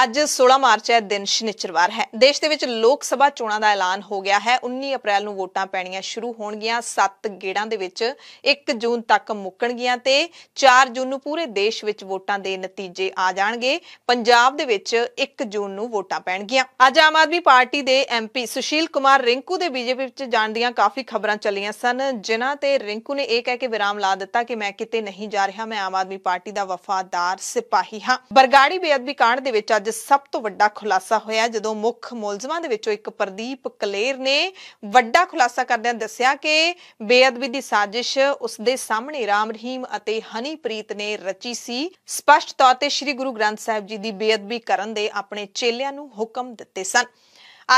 ਅੱਜ 16 ਮਾਰਚ ਹੈ ਦਿਨ ਸ਼ਨੀਚਰਵਾਰ ਹੈ ਦੇਸ਼ ਦੇ ਵਿੱਚ ਲੋਕ ਸਭਾ ਚੋਣਾਂ ਦਾ ਐਲਾਨ ਹੋ ਗਿਆ ਹੈ 19 ਅਪ੍ਰੈਲ ਨੂੰ ਵੋਟਾਂ ਪੈਣੀਆਂ ਸ਼ੁਰੂ ਹੋਣਗੀਆਂ 7 ਗੇੜਾਂ ਦੇ ਵਿੱਚ 1 ਜੂਨ ਤੱਕ ਮੁੱਕਣਗੀਆਂ ਤੇ 4 ਜੂਨ ਨੂੰ ਪੂਰੇ ਦੇਸ਼ ਵਿੱਚ ਵੋਟਾਂ ਦੇ ਨਤੀਜੇ ਆ ਜਾਣਗੇ ਪੰਜਾਬ ਦੇ ਵਿੱਚ 1 ਜੂਨ ਨੂੰ ਵੋਟਾਂ ਪੈਣਗੀਆਂ ਅੱਜ ਆਮ ਆਦਮੀ ਪਾਰਟੀ ਦੇ ਐਮਪੀ ਸੁਸ਼ੀਲ ਕੁਮਾਰ ਰਿੰਕੂ ਦੇ ਬੀਜੇਪੀ ਵਿੱਚ ਜਾਣ ਦੀਆਂ ਕਾਫੀ ਖਬਰਾਂ ਚੱਲੀਆਂ ਸਨ ਜਿਨ੍ਹਾਂ ਤੇ ਰਿੰਕੂ ਨੇ ਇਹ ਕਹਿ ਕੇ ਵਿਰਾਮ ਲਾ ਦਿੱਤਾ ਕਿ ਮੈਂ ਕਿਤੇ ਨਹੀਂ ਜਾ ਰਿਹਾ ਮੈਂ ਆਮ ਆਦਮੀ ਪਾਰਟੀ ਦਾ ਵਫਾਦਾਰ ਸਿਪਾਹੀ ਹਾਂ ਬਰਗਾੜੀ ਬੇਅਦਬੀ ਕਾਂਡ ਦੇ ਵਿੱਚ ਅੱਜ ਸਭ ਤੋਂ ਵੱਡਾ ਖੁਲਾਸਾ ਹੋਇਆ ਜਦੋਂ ਮੁੱਖ ਮੁਲਜ਼ਮਾਂ ਦੇ ਵਿੱਚੋਂ ਇੱਕ ਪ੍ਰਦੀਪ ਕਲੇਰ ਨੇ ਵੱਡਾ ਖੁਲਾਸਾ ਕਰਦਿਆਂ ਦੱਸਿਆ ਕਿ ਬੇਅਦਬੀ ਦੀ ਸਾਜ਼ਿਸ਼ ਉਸ ਦੇ ਸਾਹਮਣੇ ਰਾਮ ਰਹੀਮ ਅਤੇ ਹਨੀਪ੍ਰੀਤ ਨੇ ਰਚੀ ਸੀ ਸਪਸ਼ਟ ਤੌਰ ਤੇ ਸ੍ਰੀ ਗੁਰੂ ਗ੍ਰੰਥ ਸਾਹਿਬ ਜੀ ਦੀ ਬੇਅਦਬੀ ਕਰਨ ਦੇ ਆਪਣੇ ਚੇਲਿਆਂ ਨੂੰ ਹੁਕਮ ਦਿੱਤੇ ਸਨ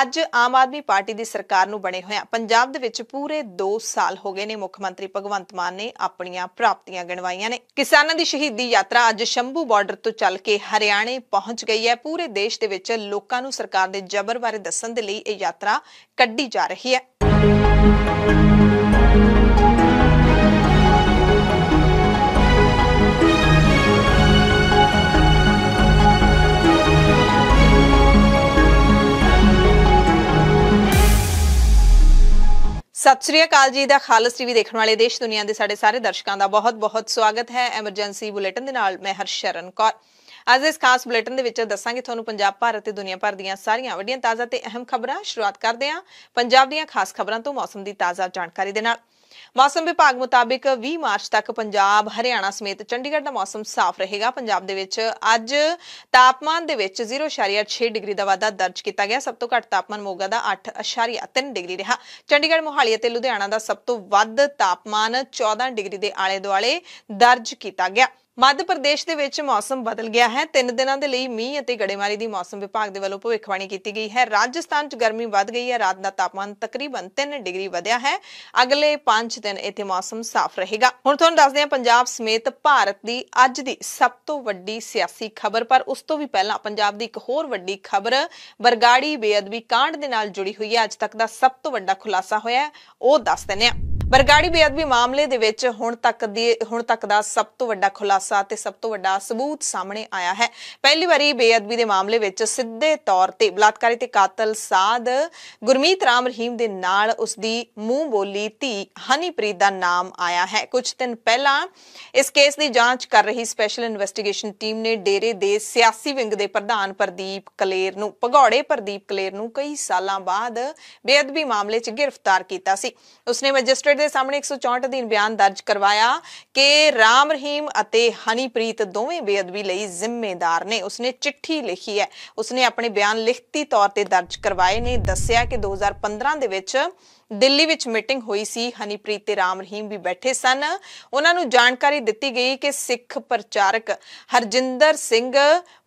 ਅੱਜ ਆਮ ਆਦਮੀ ਪਾਰਟੀ ਦੀ ਸਰਕਾਰ ਨੂੰ ਬਣੇ ਹੋਇਆ ਪੰਜਾਬ ਦੇ ਵਿੱਚ ਪੂਰੇ 2 ਸਾਲ ਹੋ ਗਏ ਨੇ ਮੁੱਖ ਮੰਤਰੀ ਭਗਵੰਤ ਮਾਨ ਨੇ ਆਪਣੀਆਂ ਪ੍ਰਾਪਤੀਆਂ ਗਿਣਵਾਈਆਂ ਨੇ ਕਿਸਾਨਾਂ ਦੀ ਸ਼ਹੀਦੀ ਯਾਤਰਾ ਅੱਜ ਸ਼ੰਭੂ ਬਾਰਡਰ ਤੋਂ ਚੱਲ ਕੇ ਹਰਿਆਣੇ ਪਹੁੰਚ ਗਈ ਹੈ ਪੂਰੇ ਦੇਸ਼ ਦੇ ਵਿੱਚ ਲੋਕਾਂ ਨੂੰ ਸਰਕਾਰ ਦੇ ਜ਼ਬਰ ਬਾਰੇ ਦੱਸਣ ਦੇ ਲਈ ਇਹ ਯਾਤਰਾ ਕੱਢੀ ਜਾ ਰਹੀ ਹੈ ਸਤਿ ਸ੍ਰੀ ਅਕਾਲ ਜੀ ਦਾ ਖਾਲਸ ਟੀਵੀ ਦੇਖਣ ਵਾਲੇ ਦੇਸ਼ ਦੁਨੀਆ ਦੇ ਸਾਡੇ ਸਾਰੇ ਦਰਸ਼ਕਾਂ ਦਾ ਬਹੁਤ-ਬਹੁਤ ਸਵਾਗਤ ਹੈ ਐਮਰਜੈਂਸੀ ਬੁਲੇਟਿਨ ਦੇ ਨਾਲ ਮੈਂ ਹਰਸ਼ਰਨ ਕੌਰ ਅੱਜ ਇਸ ਖਾਸ ਬੁਲੇਟਿਨ ਦੇ ਵਿੱਚ ਦੱਸਾਂਗੇ ਤੁਹਾਨੂੰ ਪੰਜਾਬ ਭਾਰਤ ਤੇ ਦੁਨੀਆ ਭਰ ਦੀਆਂ ਸਾਰੀਆਂ ਵੱਡੀਆਂ ਤਾਜ਼ਾ ਤੇ ਅਹਿਮ ਖਬਰਾਂ ਸ਼ੁਰੂਆਤ ਕਰਦੇ ਹਾਂ ਪੰਜਾਬ ਦੀਆਂ ਖਾਸ ਖਬਰਾਂ ਤੋਂ ਮੌਸਮ ਦੀ ਤਾਜ਼ਾ ਜਾਣਕਾਰੀ ਦੇ ਨਾਲ ਮੌਸਮ ਵਿਭਾਗ ਮੁਤਾਬਿਕ 20 ਮਾਰਚ ਤੱਕ ਪੰਜਾਬ ਹਰਿਆਣਾ ਸਮੇਤ ਚੰਡੀਗੜ੍ਹ ਦਾ ਮੌਸਮ ਸਾਫ਼ ਰਹੇਗਾ ਪੰਜਾਬ ਦੇ ਵਿੱਚ ਅੱਜ ਤਾਪਮਾਨ ਦੇ ਵਿੱਚ 0.6 ਡਿਗਰੀ ਦਾ ਵਾਧਾ ਦਰਜ ਕੀਤਾ ਗਿਆ ਸਭ ਤੋਂ ਘੱਟ ਤਾਪਮਾਨ ਮੋਗਾ ਦਾ 8.3 ਡਿਗਰੀ ਰਿਹਾ ਚੰਡੀਗੜ੍ਹ ਮੋਹਾਲੀ ਅਤੇ ਲੁਧਿਆਣਾ ਦਾ ਸਭ ਤੋਂ ਵੱਧ ਤਾਪਮਾਨ 14 ਡਿਗਰੀ ਦੇ ਆਲੇ ਦੁਆਲੇ ਦਰਜ ਕੀਤਾ ਗਿਆ ਮੱਧ ਪ੍ਰਦੇਸ਼ ਦੇ ਵਿੱਚ ਮੌਸਮ ਬਦਲ ਗਿਆ ਹੈ ਤਿੰਨ ਦਿਨਾਂ ਦੇ ਲਈ ਮੀਂਹ ਅਤੇ ਗੜੇਮਾਰੀ ਦੀ ਮੌਸਮ ਵਿਭਾਗ ਦੇ ਵੱਲੋਂ ਭਵਿੱਖਬਾਣੀ ਕੀਤੀ ਗਈ ਹੈ ਰਾਜਸਥਾਨ 'ਚ ਗਰਮੀ ਵੱਧ ਗਈ ਹੈ ਰਾਤ ਦਾ ਤਾਪਮਾਨ ਤਕਰੀਬਨ 3 ਡਿਗਰੀ ਵਧਿਆ ਹੈ ਅਗਲੇ 5 ਦਿਨ ਇੱਥੇ ਮੌਸਮ ਸਾਫ਼ ਰਹੇਗਾ ਹੁਣ ਤੁਹਾਨੂੰ ਦੱਸਦੇ ਹਾਂ ਪੰਜਾਬ ਸਮੇਤ ਭਾਰਤ ਦੀ ਅੱਜ ਦੀ ਸਭ ਤੋਂ ਵੱਡੀ ਸਿਆਸੀ ਖਬਰ ਪਰ ਉਸ ਤੋਂ ਵੀ ਪਹਿਲਾਂ ਪੰਜਾਬ ਦੀ ਇੱਕ ਹੋਰ ਵੱਡੀ ਖਬਰ ਬਰਗਾੜੀ ਬੇਅਦਬੀ ਕਾਂਡ ਦੇ ਨਾਲ ਜੁੜੀ ਹੋਈ ਹੈ ਅੱਜ ਤੱਕ ਦਾ ਸਭ ਤੋਂ ਵੱਡਾ ਖੁਲਾਸਾ ਹੋਇਆ ਉਹ ਦੱਸ ਦਿੰਦੇ ਹਾਂ ਬਰਗਾੜੀ ਬੇਅਦਬੀ ਮਾਮਲੇ ਦੇ ਵਿੱਚ ਹੁਣ ਤੱਕ ਦੀ ਹੁਣ ਤੱਕ ਦਾ ਸਭ ਤੋਂ ਵੱਡਾ ਖੁਲਾਸਾ ਤੇ ਸਭ ਤੋਂ ਵੱਡਾ ਸਬੂਤ ਸਾਹਮਣੇ ਆਇਆ ਹੈ ਪਹਿਲੀ ਵਾਰੀ ਬੇਅਦਬੀ ਦੇ ਮਾਮਲੇ ਵਿੱਚ ਸਿੱਧੇ ਤੌਰ ਤੇ ਬਲਾਤਕਾਰੀ ਤੇ ਕਾਤਲ ਸਾਧ ਗੁਰਮੀਤ ਰਾਮ ਰਹੀਮ ਦੇ ਨਾਲ ਉਸ ਦੀ ਮੂੰਹ ਬੋਲੀ ਧੀ ਹਨੀਪ੍ਰੀਤ ਦਾ ਨਾਮ ਆਇਆ ਹੈ ਕੁਝ ਦਿਨ ਪਹਿਲਾਂ ਇਸ ਕੇਸ ਦੀ ਜਾਂਚ ਕਰ ਰਹੀ ਸਪੈਸ਼ਲ ਇਨਵੈਸਟੀਗੇਸ਼ਨ ਟੀਮ ਨੇ ਡੇਰੇ ਦੇ ਸਿਆਸੀ ਵਿੰਗ ਦੇ ਪ੍ਰਧਾਨ ਪ੍ਰਦੀਪ ਕਲੇਰ ਨੂੰ ਭਗੌੜੇ ਪ੍ਰਦੀਪ ਕਲੇਰ ਨੂੰ ਕਈ ਸਾਲਾਂ ਬਾਅਦ ਬੇਅਦਬੀ ਮਾਮਲੇ 'ਚ ਗ੍ਰਿਫਤਾਰ ਕੀਤਾ ਸੀ ਉਸਨੇ ਮੈਜਿਸਟ੍ਰੇਟ ਮੈਜਿਸਟ੍ਰੇਟ ਦੇ ਸਾਹਮਣੇ 164 ਅਧੀਨ ਬਿਆਨ ਦਰਜ ਕਰਵਾਇਆ ਕਿ ਰਾਮ ਰਹੀਮ ਅਤੇ ਹਨੀਪ੍ਰੀਤ ਦੋਵੇਂ ਬੇਅਦਬੀ ਲਈ ਜ਼ਿੰਮੇਦਾਰ ਨੇ ਉਸਨੇ ਚਿੱਠੀ ਲਿਖੀ ਹੈ ਉਸਨੇ ਆਪਣੇ ਬਿਆਨ ਲਿਖਤੀ ਤੌਰ ਤੇ ਦਰਜ ਕਰਵਾਏ ਨੇ ਦੱਸਿਆ ਕਿ 2015 ਦੇ ਵਿੱਚ ਦਿੱਲੀ ਵਿੱਚ ਮੀਟਿੰਗ ਹੋਈ ਸੀ ਹਨੀਪ੍ਰੀਤ ਤੇ ਰਾਮ ਰਹੀਮ ਵੀ ਬੈਠੇ ਸਨ ਉਹਨਾਂ ਨੂੰ ਜਾਣਕਾਰੀ ਦਿੱਤੀ ਗਈ ਕਿ ਸਿੱਖ ਪ੍ਰਚਾਰਕ ਹਰਜਿੰਦਰ ਸਿੰਘ